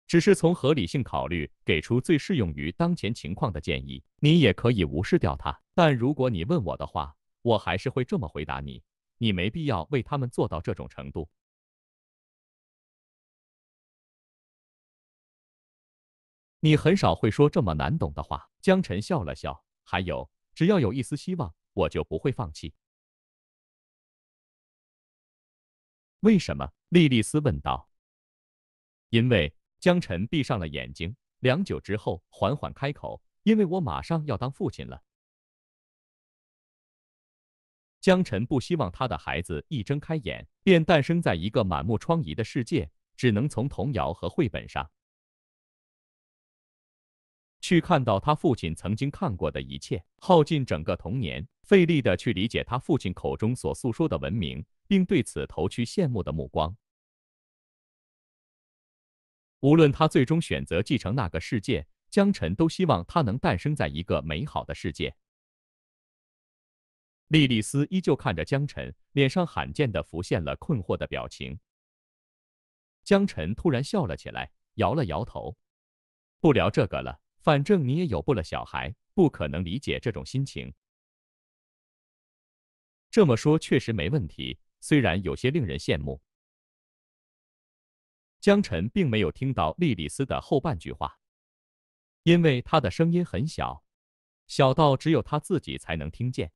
只是从合理性考虑，给出最适用于当前情况的建议。你也可以无视掉它。但如果你问我的话，我还是会这么回答你。你没必要为他们做到这种程度。”你很少会说这么难懂的话。江晨笑了笑，还有，只要有一丝希望，我就不会放弃。为什么？莉莉丝问道。因为江晨闭上了眼睛，良久之后，缓缓开口：“因为我马上要当父亲了。”江晨不希望他的孩子一睁开眼便诞生在一个满目疮痍的世界，只能从童谣和绘本上。去看到他父亲曾经看过的一切，耗尽整个童年，费力的去理解他父亲口中所诉说的文明，并对此投去羡慕的目光。无论他最终选择继承那个世界，江辰都希望他能诞生在一个美好的世界。莉莉丝依旧看着江辰，脸上罕见的浮现了困惑的表情。江辰突然笑了起来，摇了摇头，不聊这个了。反正你也有不了小孩，不可能理解这种心情。这么说确实没问题，虽然有些令人羡慕。江晨并没有听到莉莉丝的后半句话，因为她的声音很小，小到只有他自己才能听见。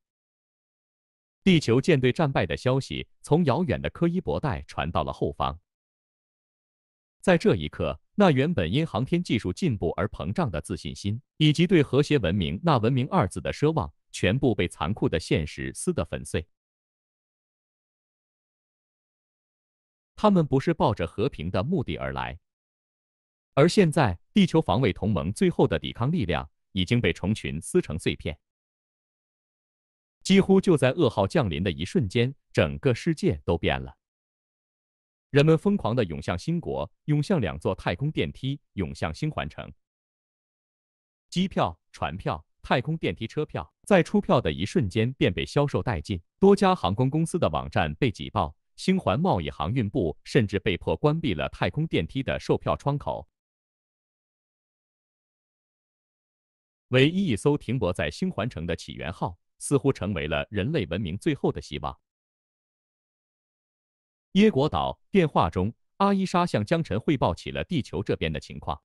地球舰队战败的消息从遥远的科伊伯带传到了后方，在这一刻。那原本因航天技术进步而膨胀的自信心，以及对和谐文明那“文明”二字的奢望，全部被残酷的现实撕得粉碎。他们不是抱着和平的目的而来，而现在，地球防卫同盟最后的抵抗力量已经被虫群撕成碎片。几乎就在噩耗降临的一瞬间，整个世界都变了。人们疯狂的涌向新国，涌向两座太空电梯，涌向新环城。机票、船票、太空电梯车票在出票的一瞬间便被销售殆尽，多家航空公司的网站被挤爆，新环贸易航运部甚至被迫关闭了太空电梯的售票窗口。唯一一艘停泊在星环城的“起源号”似乎成为了人类文明最后的希望。椰果岛电话中，阿伊莎向江晨汇报起了地球这边的情况。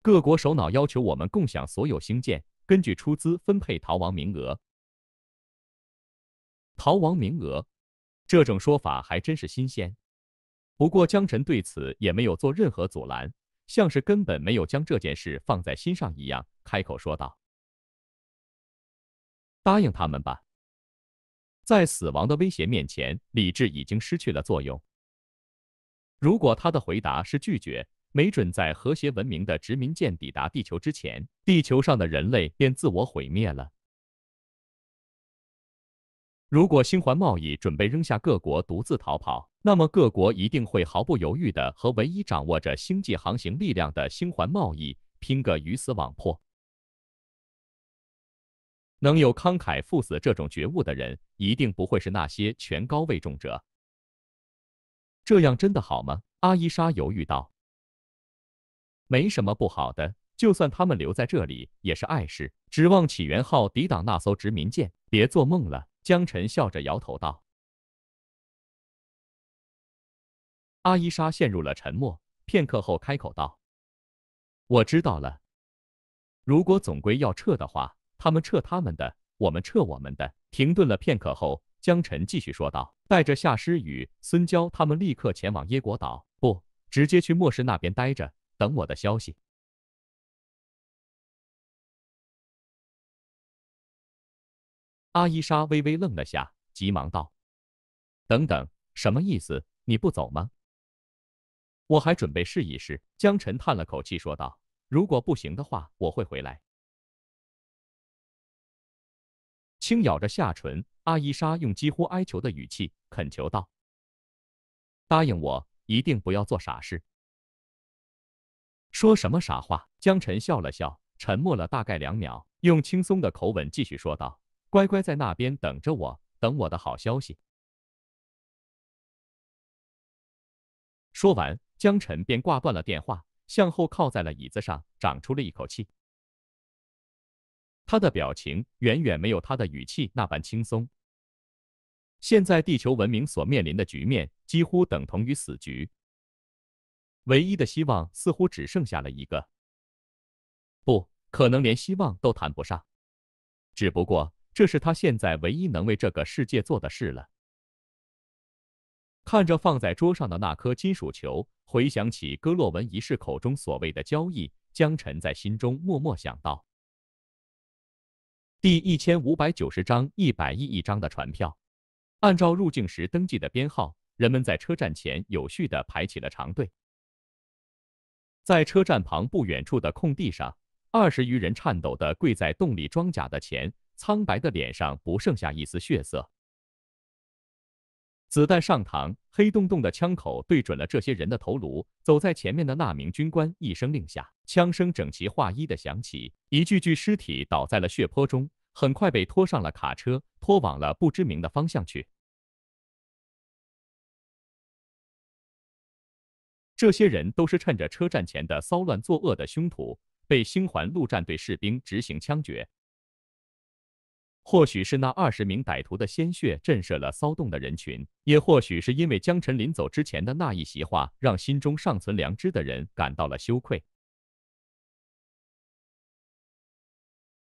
各国首脑要求我们共享所有星舰，根据出资分配逃亡名额。逃亡名额，这种说法还真是新鲜。不过江晨对此也没有做任何阻拦，像是根本没有将这件事放在心上一样，开口说道：“答应他们吧。”在死亡的威胁面前，理智已经失去了作用。如果他的回答是拒绝，没准在和谐文明的殖民舰抵达地球之前，地球上的人类便自我毁灭了。如果星环贸易准备扔下各国独自逃跑，那么各国一定会毫不犹豫的和唯一掌握着星际航行力量的星环贸易拼个鱼死网破。能有慷慨赴死这种觉悟的人，一定不会是那些权高位重者。这样真的好吗？阿伊莎犹豫道：“没什么不好的，就算他们留在这里也是碍事。指望起源号抵挡那艘殖民舰，别做梦了。”江晨笑着摇头道。阿伊莎陷入了沉默，片刻后开口道：“我知道了。如果总归要撤的话。”他们撤他们的，我们撤我们的。停顿了片刻后，江晨继续说道：“带着夏诗雨、孙娇他们立刻前往椰果岛，不，直接去末世那边待着，等我的消息。”阿伊莎微微愣了下，急忙道：“等等，什么意思？你不走吗？”“我还准备试一试。”江晨叹了口气说道：“如果不行的话，我会回来。”轻咬着下唇，阿伊莎用几乎哀求的语气恳求道：“答应我，一定不要做傻事。”“说什么傻话？”江晨笑了笑，沉默了大概两秒，用轻松的口吻继续说道：“乖乖在那边等着我，等我的好消息。”说完，江晨便挂断了电话，向后靠在了椅子上，长出了一口气。他的表情远远没有他的语气那般轻松。现在地球文明所面临的局面几乎等同于死局，唯一的希望似乎只剩下了一个，不可能连希望都谈不上。只不过这是他现在唯一能为这个世界做的事了。看着放在桌上的那颗金属球，回想起戈洛文仪式口中所谓的交易，江晨在心中默默想到。第一千五百九十张一百亿一张的船票，按照入境时登记的编号，人们在车站前有序的排起了长队。在车站旁不远处的空地上，二十余人颤抖的跪在动力装甲的前，苍白的脸上不剩下一丝血色。子弹上膛，黑洞洞的枪口对准了这些人的头颅。走在前面的那名军官一声令下，枪声整齐划一的响起，一具具尸体倒在了血泊中，很快被拖上了卡车，拖往了不知名的方向去。这些人都是趁着车站前的骚乱作恶的凶徒，被星环陆战队士兵执行枪决。或许是那二十名歹徒的鲜血震慑了骚动的人群，也或许是因为江晨临走之前的那一席话，让心中尚存良知的人感到了羞愧，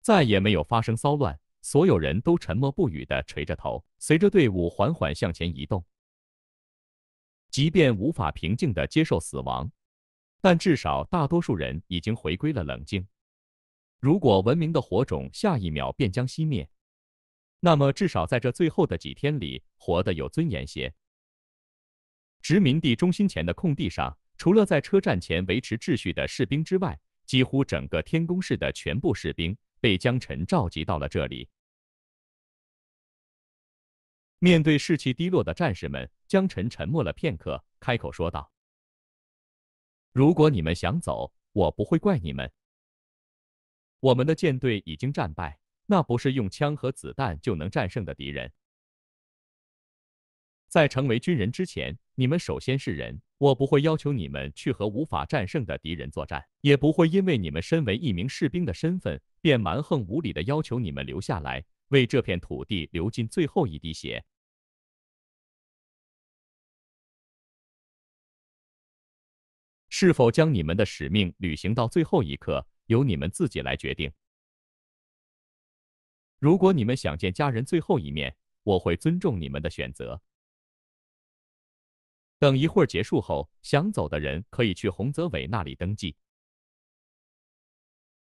再也没有发生骚乱。所有人都沉默不语的垂着头，随着队伍缓缓向前移动。即便无法平静的接受死亡，但至少大多数人已经回归了冷静。如果文明的火种下一秒便将熄灭。那么，至少在这最后的几天里，活得有尊严些。殖民地中心前的空地上，除了在车站前维持秩序的士兵之外，几乎整个天宫市的全部士兵被江辰召集到了这里。面对士气低落的战士们，江辰沉默了片刻，开口说道：“如果你们想走，我不会怪你们。我们的舰队已经战败。”那不是用枪和子弹就能战胜的敌人。在成为军人之前，你们首先是人。我不会要求你们去和无法战胜的敌人作战，也不会因为你们身为一名士兵的身份，便蛮横无理的要求你们留下来为这片土地流尽最后一滴血。是否将你们的使命履行到最后一刻，由你们自己来决定。如果你们想见家人最后一面，我会尊重你们的选择。等一会儿结束后，想走的人可以去洪泽伟那里登记。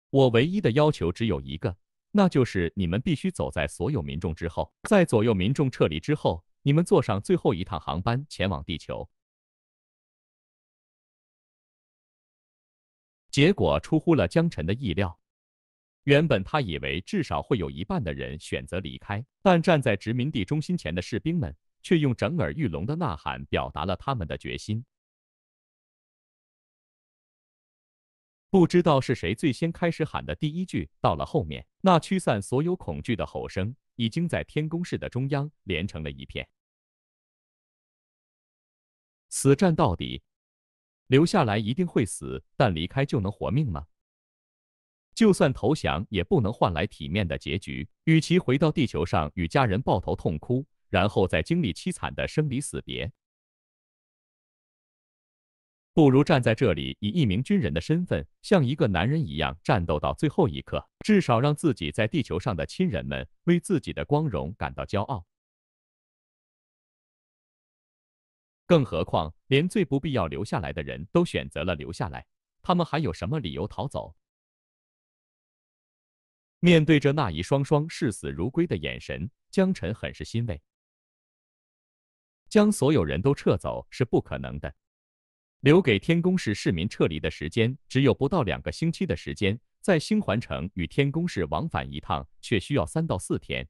我唯一的要求只有一个，那就是你们必须走在所有民众之后，在左右民众撤离之后，你们坐上最后一趟航班前往地球。结果出乎了江晨的意料。原本他以为至少会有一半的人选择离开，但站在殖民地中心前的士兵们却用震耳欲聋的呐喊表达了他们的决心。不知道是谁最先开始喊的第一句，到了后面那驱散所有恐惧的吼声，已经在天宫室的中央连成了一片。死战到底，留下来一定会死，但离开就能活命吗？就算投降，也不能换来体面的结局。与其回到地球上与家人抱头痛哭，然后再经历凄惨的生离死别，不如站在这里，以一名军人的身份，像一个男人一样战斗到最后一刻。至少让自己在地球上的亲人们为自己的光荣感到骄傲。更何况，连最不必要留下来的人都选择了留下来，他们还有什么理由逃走？面对着那一双双视死如归的眼神，江晨很是欣慰。将所有人都撤走是不可能的，留给天宫市市民撤离的时间只有不到两个星期的时间。在星环城与天宫市往返一趟却需要三到四天。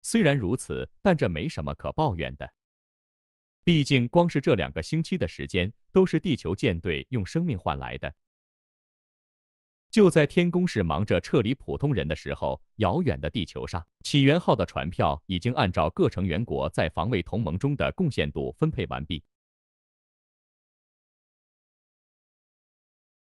虽然如此，但这没什么可抱怨的。毕竟，光是这两个星期的时间，都是地球舰队用生命换来的。就在天宫市忙着撤离普通人的时候，遥远的地球上，起源号的船票已经按照各成员国在防卫同盟中的贡献度分配完毕。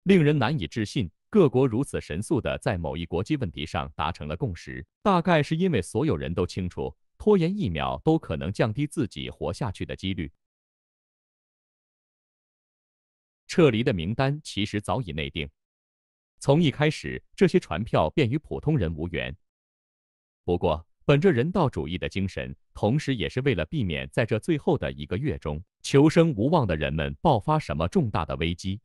令人难以置信，各国如此神速的在某一国际问题上达成了共识，大概是因为所有人都清楚，拖延一秒都可能降低自己活下去的几率。撤离的名单其实早已内定。从一开始，这些船票便与普通人无缘。不过，本着人道主义的精神，同时也是为了避免在这最后的一个月中，求生无望的人们爆发什么重大的危机，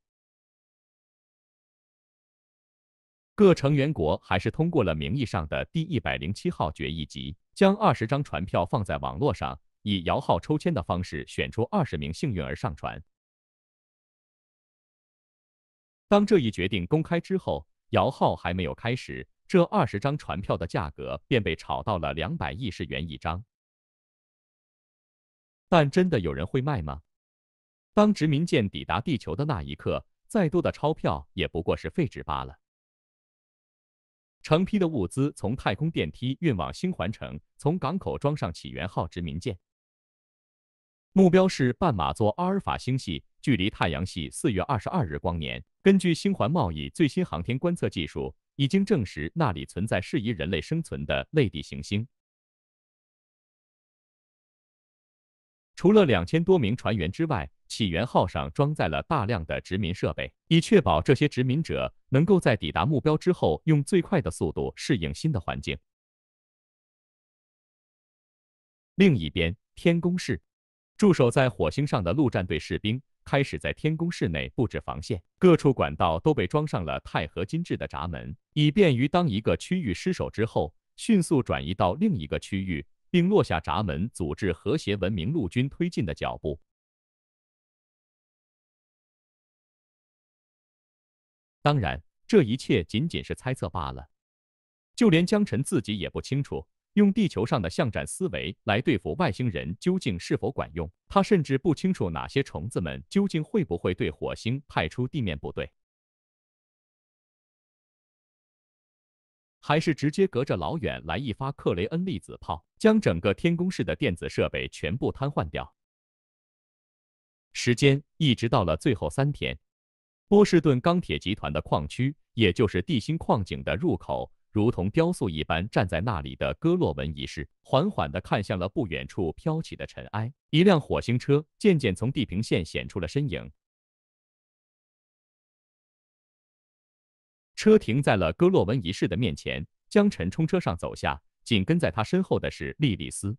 各成员国还是通过了名义上的第一百零七号决议，集，将二十张船票放在网络上，以摇号抽签的方式选出二十名幸运儿上船。当这一决定公开之后，摇号还没有开始，这二十张船票的价格便被炒到了两百亿十元一张。但真的有人会卖吗？当殖民舰抵达地球的那一刻，再多的钞票也不过是废纸罢了。成批的物资从太空电梯运往星环城，从港口装上起源号殖民舰，目标是半马座阿尔法星系。距离太阳系四月二十二日光年，根据星环贸易最新航天观测技术，已经证实那里存在适宜人类生存的类地行星。除了两千多名船员之外，起源号上装载了大量的殖民设备，以确保这些殖民者能够在抵达目标之后，用最快的速度适应新的环境。另一边，天宫室驻守在火星上的陆战队士兵。开始在天宫室内布置防线，各处管道都被装上了钛合金制的闸门，以便于当一个区域失守之后，迅速转移到另一个区域，并落下闸门，阻织和谐文明陆军推进的脚步。当然，这一切仅仅是猜测罢了，就连江晨自己也不清楚。用地球上的巷战思维来对付外星人，究竟是否管用？他甚至不清楚哪些虫子们究竟会不会对火星派出地面部队，还是直接隔着老远来一发克雷恩粒子炮，将整个天宫式的电子设备全部瘫痪掉。时间一直到了最后三天，波士顿钢铁集团的矿区，也就是地心矿井的入口。如同雕塑一般站在那里的戈洛文一世缓缓的看向了不远处飘起的尘埃，一辆火星车渐渐从地平线显出了身影。车停在了戈洛文一世的面前，江晨从车上走下，紧跟在他身后的是莉莉丝。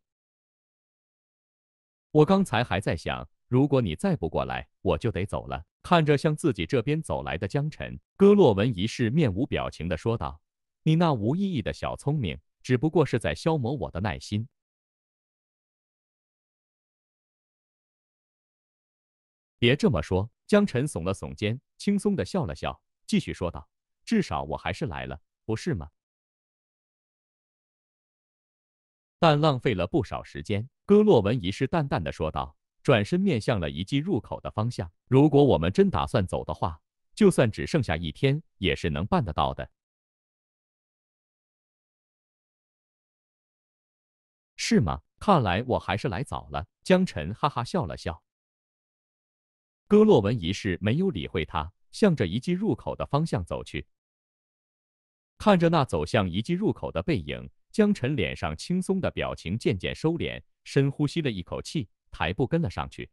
我刚才还在想，如果你再不过来，我就得走了。看着向自己这边走来的江晨，戈洛文一世面无表情的说道。你那无意义的小聪明，只不过是在消磨我的耐心。别这么说，江晨耸了耸肩，轻松的笑了笑，继续说道：“至少我还是来了，不是吗？”但浪费了不少时间。戈洛文一世淡淡的说道，转身面向了遗迹入口的方向：“如果我们真打算走的话，就算只剩下一天，也是能办得到的。”是吗？看来我还是来早了。江晨哈哈笑了笑，戈洛文一世没有理会他，向着遗迹入口的方向走去。看着那走向遗迹入口的背影，江晨脸上轻松的表情渐渐收敛，深呼吸了一口气，抬步跟了上去。